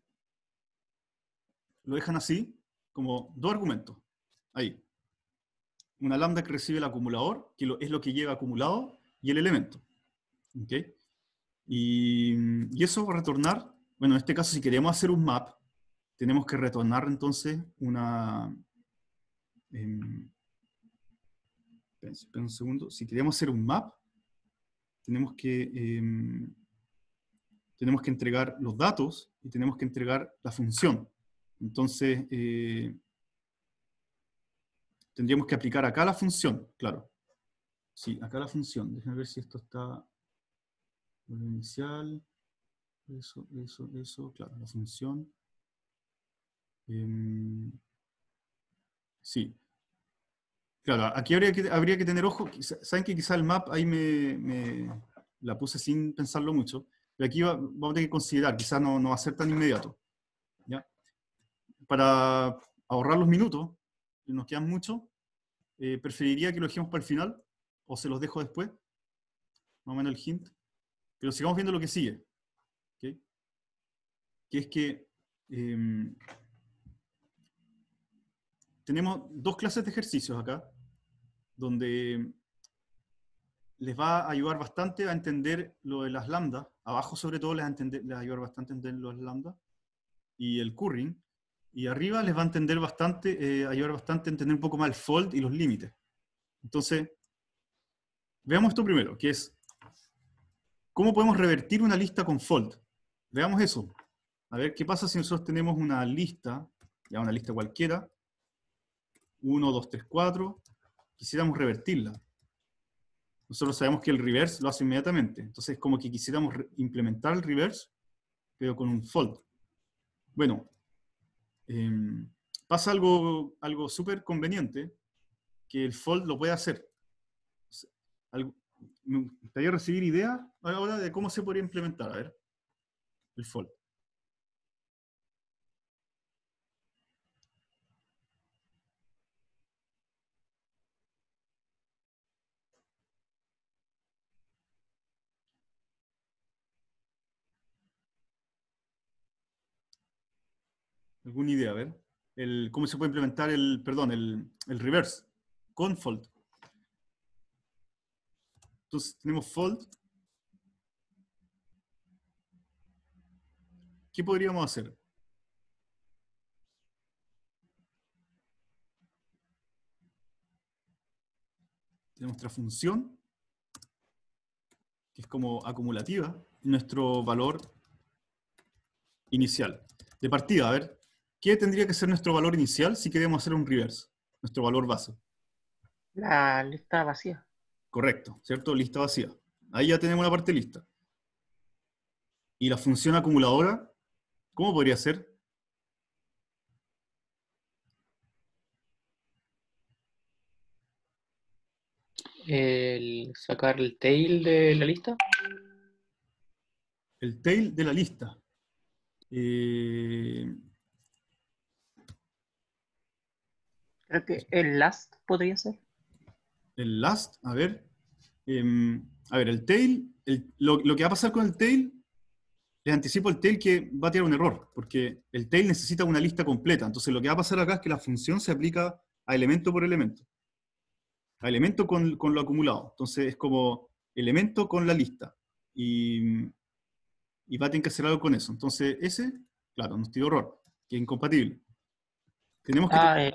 lo dejan así, como dos argumentos. Ahí. Una lambda que recibe el acumulador, que es lo que lleva acumulado, y el elemento. ¿Okay? Y, eso va a retornar, bueno, en este caso si queremos hacer un map, tenemos que retornar entonces una... Eh, un segundo, si queremos hacer un map, tenemos que... Em, tenemos que entregar los datos y tenemos que entregar la función. Entonces, eh, tendríamos que aplicar acá la función, claro. Sí, acá la función. Déjenme ver si esto está inicial. Eso, eso, eso, claro, la función. Em, sí. Claro, aquí habría que, tener ojo. Saben que quizá el map ahí me, me la puse sin pensarlo mucho aquí vamos a tener que considerar, quizás no, no va a ser tan inmediato. ¿ya? Para ahorrar los minutos, que nos quedan muchos, eh, preferiría que lo dejemos para el final, o se los dejo después, más o menos el hint. Pero sigamos viendo lo que sigue, que es que em, tenemos dos clases de ejercicios acá, donde les va a ayudar bastante a entender lo de las lambdas. Abajo sobre todo les, va a ayudar bastante a entender las lambdas y el curring, Y arriba les va a entender bastante, eh, ayudar bastante a entender un poco más el fold y los límites. Entonces, veamos esto primero, que es cómo podemos revertir una lista con fold. Veamos eso. A ver, ¿qué pasa si nosotros tenemos una lista, ya una lista cualquiera, 1, 2, 3, 4, quisiéramos revertirla nosotros sabemos que el reverse lo hace inmediatamente. Entonces, como que quisiéramos implementar el reverse, pero con un fold. Bueno, em, pasa algo, algo súper conveniente, que el fold lo puede hacer. me gustaría recibir idea ahora de cómo se podría implementar. A ver, el fold. alguna idea, a ver. El, ¿Cómo se puede implementar el, perdón, el, el reverse con fold? Entonces tenemos fold. ¿Qué podríamos hacer? Tenemos nuestra función, que es como acumulativa, nuestro valor inicial. De partida, a ver, ¿qué tendría que ser nuestro valor inicial si queremos hacer un reverse? Nuestro valor base. La lista vacía. Correcto, ¿cierto? Lista vacía. Ahí ya tenemos la parte lista. ¿Y la función acumuladora? ¿Cómo podría ser? El sacar el tail de la lista. El tail de la lista. Eh, que el last podría ser. El last, a ver. Em, a ver, el tail, lo, que va a pasar con el tail, les anticipo el tail que va a tirar un error, porque el tail necesita una lista completa. Entonces lo que va a pasar acá es que la función se aplica a elemento por elemento. A elemento con, lo acumulado. Entonces es como elemento con la lista. Y, va a tener que hacer algo con eso. Entonces ese, claro, nos tiró error, que es incompatible. Tenemos que... Ah, eh,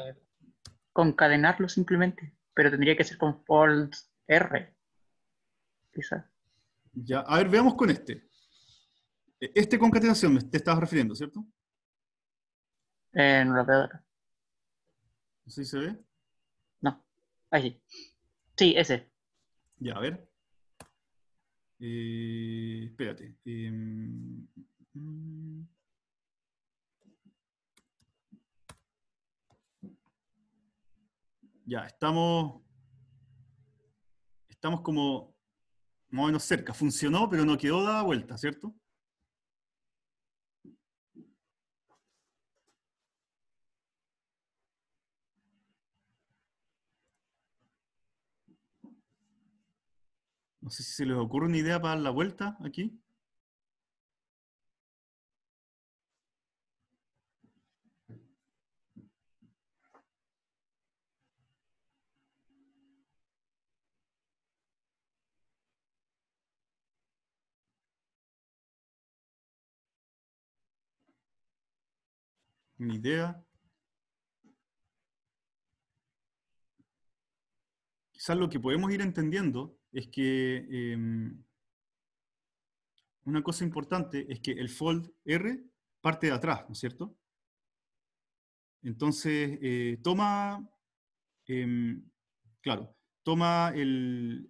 concadenarlo simplemente, pero tendría que ser con fold R, quizás. Ya, a ver, veamos con este. E, este concatenación te estabas refiriendo, ¿cierto? En eh, no lo ¿Sí se ve? No, ahí sí. Sí, ese. Ya, a ver. Eh, espérate. Em, mm, Ya, estamos, estamos como más o menos cerca. Funcionó, pero no quedó dada vuelta, ¿cierto? No sé si se les ocurre una idea para dar la vuelta aquí. Mi idea. Quizás lo que podemos ir entendiendo es que em, una cosa importante es que el fold R parte de atrás, ¿no es cierto? Entonces, eh, toma, em, claro, toma el,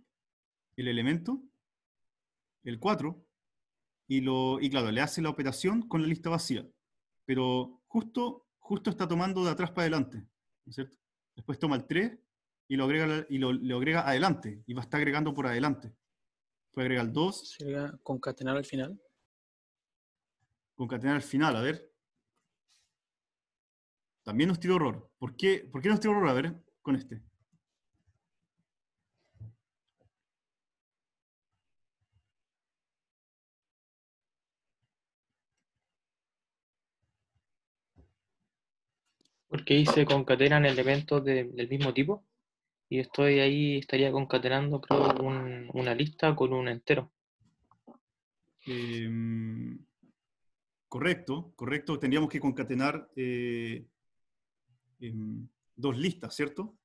elemento, el 4, y, lo, y claro, le hace la operación con la lista vacía. Pero justo, justo está tomando de atrás para adelante, cierto? Después toma el 3 y lo agrega, y lo, agrega adelante, y va a estar agregando por adelante. Puede agregar el 2. ¿Sería concatenar al final? Concatenar al final, a ver. También nos tiro error. ¿Por qué, ¿Por qué nos tiro error? A ver, con este. porque ahí se concatenan elementos de, del mismo tipo y estoy ahí, estaría concatenando creo una lista con un entero. Em, correcto, correcto. Tendríamos que concatenar eh, em, dos listas, ¿cierto?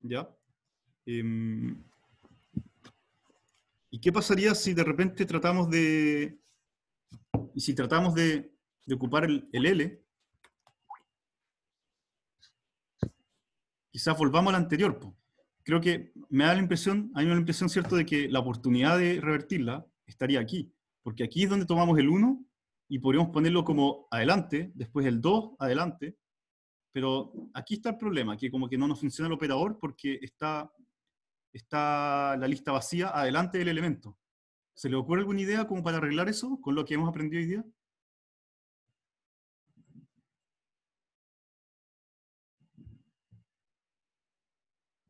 ¿Ya? Em, ¿Y qué pasaría si de repente tratamos de, si tratamos de, ocupar el L quizás volvamos al anterior. Creo que me da la impresión, hay una impresión, ¿cierto?, de que la oportunidad de revertirla estaría aquí, porque aquí es donde tomamos el 1 y podríamos ponerlo como adelante, después el 2, adelante, pero aquí está el problema, que como que no nos funciona el operador porque está, está la lista vacía adelante del elemento. ¿Se le ocurre alguna idea como para arreglar eso con lo que hemos aprendido hoy día?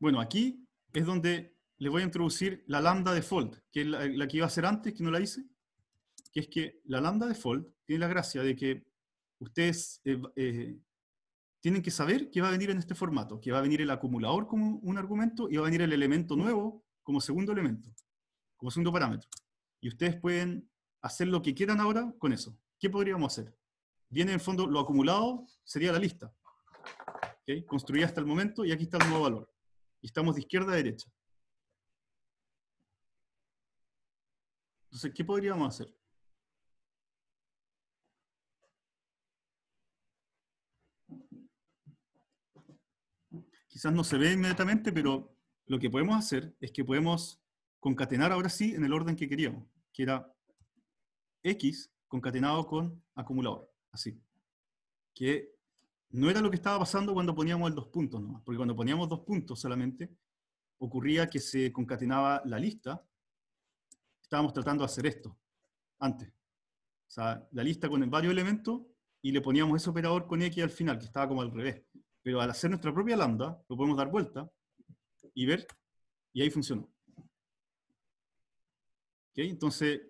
Bueno, aquí es donde le voy a introducir la lambda default, que es la, que iba a hacer antes, que no la hice, que es que la lambda default tiene la gracia de que ustedes eh, eh, tienen que saber que va a venir en este formato, que va a venir el acumulador como un argumento y va a venir el elemento nuevo como segundo elemento, como segundo parámetro. Y ustedes pueden hacer lo que quieran ahora con eso. ¿Qué podríamos hacer? Viene en el fondo lo acumulado, sería la lista. ¿Okay? Construida hasta el momento y aquí está el nuevo valor y estamos de izquierda a derecha. Entonces, ¿qué podríamos hacer? Quizás no se ve inmediatamente, pero lo que podemos hacer es que podemos concatenar ahora sí en el orden que queríamos, que era X concatenado con acumulador, así. Que no era lo que estaba pasando cuando poníamos el dos puntos porque cuando poníamos dos puntos solamente, ocurría que se concatenaba la lista. Estábamos tratando de hacer esto antes. O sea, la lista con varios elementos y le poníamos ese operador con X al final, que estaba como al revés. Pero al hacer nuestra propia lambda, lo podemos dar vuelta y ver, y ahí funcionó. Entonces,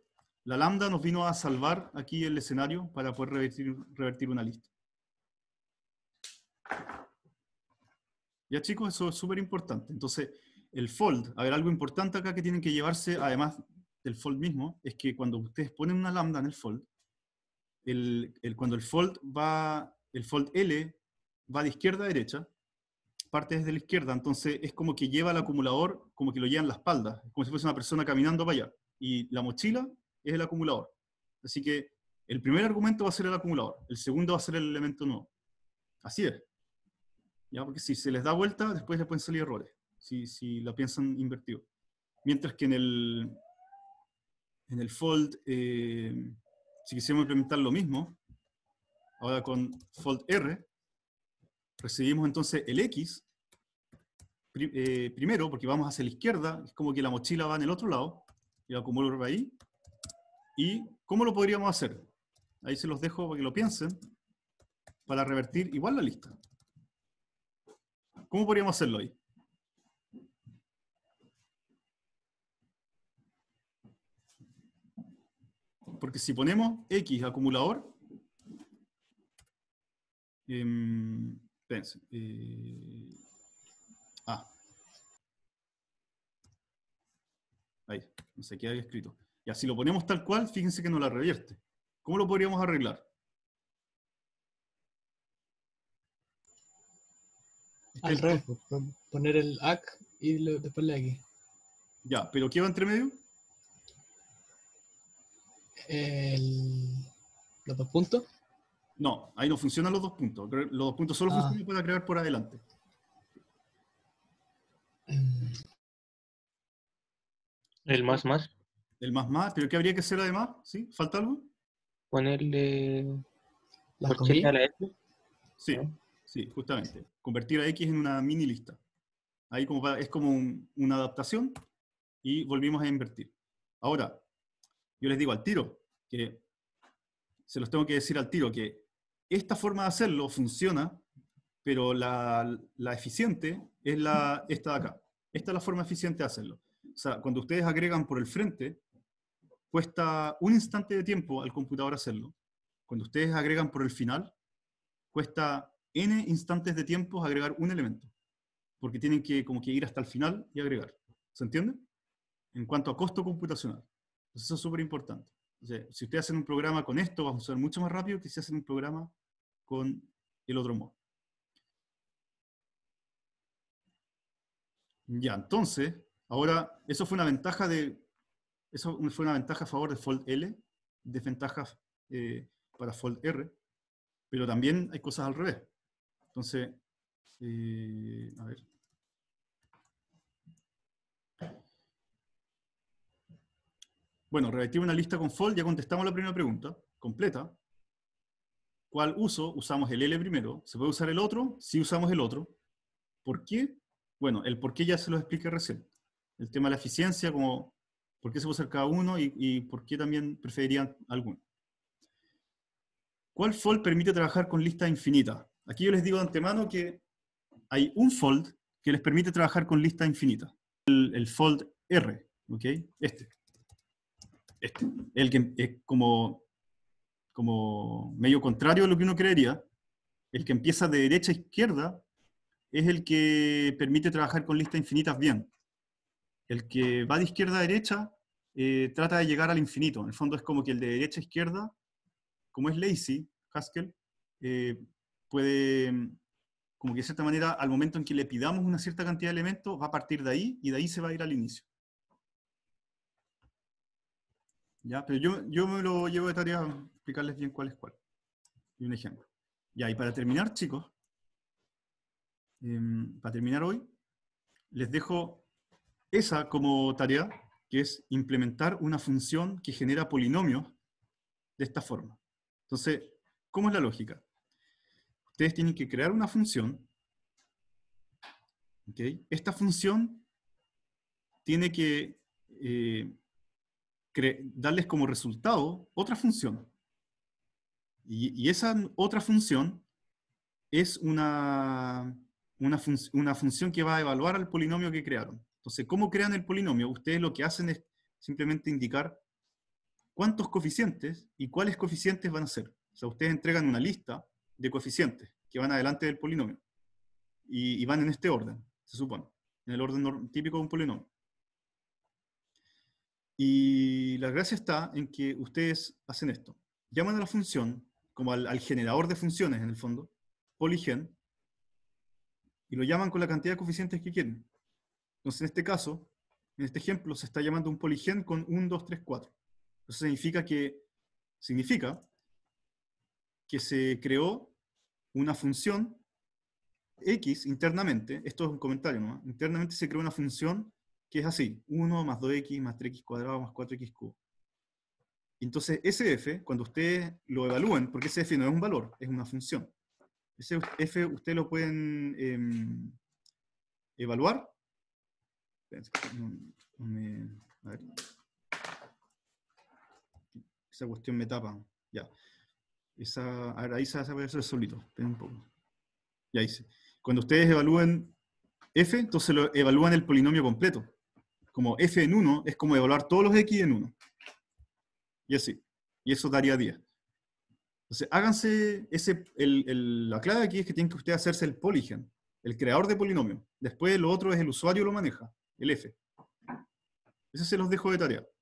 la lambda nos vino a salvar aquí el escenario para poder revertir una lista. Ya chicos, eso es súper importante. Entonces, el fold, a ver, algo importante acá que tienen que llevarse, además del fold mismo, es que cuando ustedes ponen una lambda en el fold, el, cuando el fold va, el fold L va de izquierda a derecha, parte desde la izquierda, entonces es como que lleva el acumulador, como que lo lleva en la espalda, como si fuese una persona caminando para allá. Y la mochila es el acumulador. Así que el primer argumento va a ser el acumulador, el segundo va a ser el elemento nuevo. Así es. Porque si se les da vuelta, después le pueden salir errores, si, si la piensan invertido. Mientras que en el, en el fold, eh, si quisiéramos implementar lo mismo, ahora con fold R, recibimos entonces el X eh, primero, porque vamos hacia la izquierda, es como que la mochila va en el otro lado, y la acumulo ahí. ¿Y cómo lo podríamos hacer? Ahí se los dejo para que lo piensen, para revertir igual la lista. ¿Cómo podríamos hacerlo ahí? Porque si ponemos X acumulador, em, eh, ah, ahí, no sé qué había escrito. Y así lo ponemos tal cual, fíjense que no la revierte. ¿Cómo lo podríamos arreglar? Al revés, poner el ac y después la aquí. Ya, pero ¿qué va entre medio? los dos puntos. No, ahí no funcionan los dos puntos. Los dos puntos solo ah. funcionan y para crear por adelante. El más más. El más más, pero ¿qué habría que hacer además? ¿Sí? ¿Falta algo? Ponerle la comida. A la S. Sí. Sí, justamente. Convertir a X en una mini lista. Ahí es como una adaptación y volvimos a invertir. Ahora, yo les digo al tiro, que se los tengo que decir al tiro, que esta forma de hacerlo funciona, pero la, eficiente es la, esta de acá. Esta es la forma eficiente de hacerlo. O sea, cuando ustedes agregan por el frente, cuesta un instante de tiempo al computador hacerlo. Cuando ustedes agregan por el final, cuesta n instantes de tiempo agregar un elemento, porque tienen que como que ir hasta el final y agregar. ¿Se entiende? En cuanto a costo computacional. eso es súper importante. si ustedes hacen un programa con esto, va a ser mucho más rápido que si hacen un programa con el otro modo. Ya, entonces, ahora, eso fue una ventaja de, eso fue una ventaja a favor de Fold L, desventajas eh, para Fold R, pero también hay cosas al revés. Entonces, eh, a ver. Bueno, repetir una lista con fold, ya contestamos la primera pregunta, completa. ¿Cuál uso? Usamos el L primero. ¿Se puede usar el otro? Sí usamos el otro. ¿Por qué? Bueno, el por qué ya se los expliqué recién. El tema de la eficiencia, como por qué se puede usar cada uno y, y por qué también preferirían alguno. ¿Cuál fold permite trabajar con lista infinita? Aquí yo les digo de antemano que hay un fold que les permite trabajar con lista infinita. El, fold R, ¿ok? Este. Este. El que es como, como medio contrario a lo que uno creería. El que empieza de derecha a izquierda es el que permite trabajar con listas infinitas bien. El que va de izquierda a derecha eh, trata de llegar al infinito. En el fondo es como que el de derecha a izquierda, como es lazy, Haskell, eh, puede, mm, como que de cierta manera, al momento en que le pidamos una cierta cantidad de elementos, va a partir de ahí y de ahí se va a ir al inicio. ¿Ya? Pero yo, yo me lo llevo de tarea a explicarles bien cuál es cuál. Y un ejemplo. Ya, y para terminar, chicos, em, para terminar hoy, les dejo esa como tarea, que es implementar una función que genera polinomios de esta forma. Entonces, ¿cómo es la lógica? ustedes tienen que crear una función. Esta función tiene que eh, darles como resultado otra función. Y, esa otra función es una, una, función que va a evaluar al polinomio que crearon. Entonces, ¿cómo crean el polinomio? Ustedes lo que hacen es simplemente indicar cuántos coeficientes y cuáles coeficientes van a ser. O sea, ustedes entregan una lista de coeficientes que van adelante del polinomio y, van en este orden, se supone, en el orden típico de un polinomio. Y la gracia está en que ustedes hacen esto. Llaman a la función, como al, al, generador de funciones en el fondo, poligen, y lo llaman con la cantidad de coeficientes que quieren. Entonces, en este caso, en este ejemplo, se está llamando un poligen con 1, 2, 3, 4. Eso significa que, significa que se creó una función x internamente, esto es un comentario internamente se creó una función que es así, 1 más 2x más 3x cuadrado más 4x cubo. Entonces, ese f, cuando ustedes lo evalúen, porque ese f no es un valor, es una función. Ese f ustedes lo pueden em, evaluar. Esa cuestión me tapa. Ya esa ahí se a hacer solito. Un poco. Ya hice. Cuando ustedes evalúen f, entonces evalúan el polinomio completo. Como f en 1 es como evaluar todos los x en 1. Y así. Y eso daría 10. Entonces, háganse ese, la clave aquí es que tienen que ustedes hacerse el poligen. el creador de polinomio. Después lo otro es el usuario lo maneja, el f. ese se los dejo de tarea.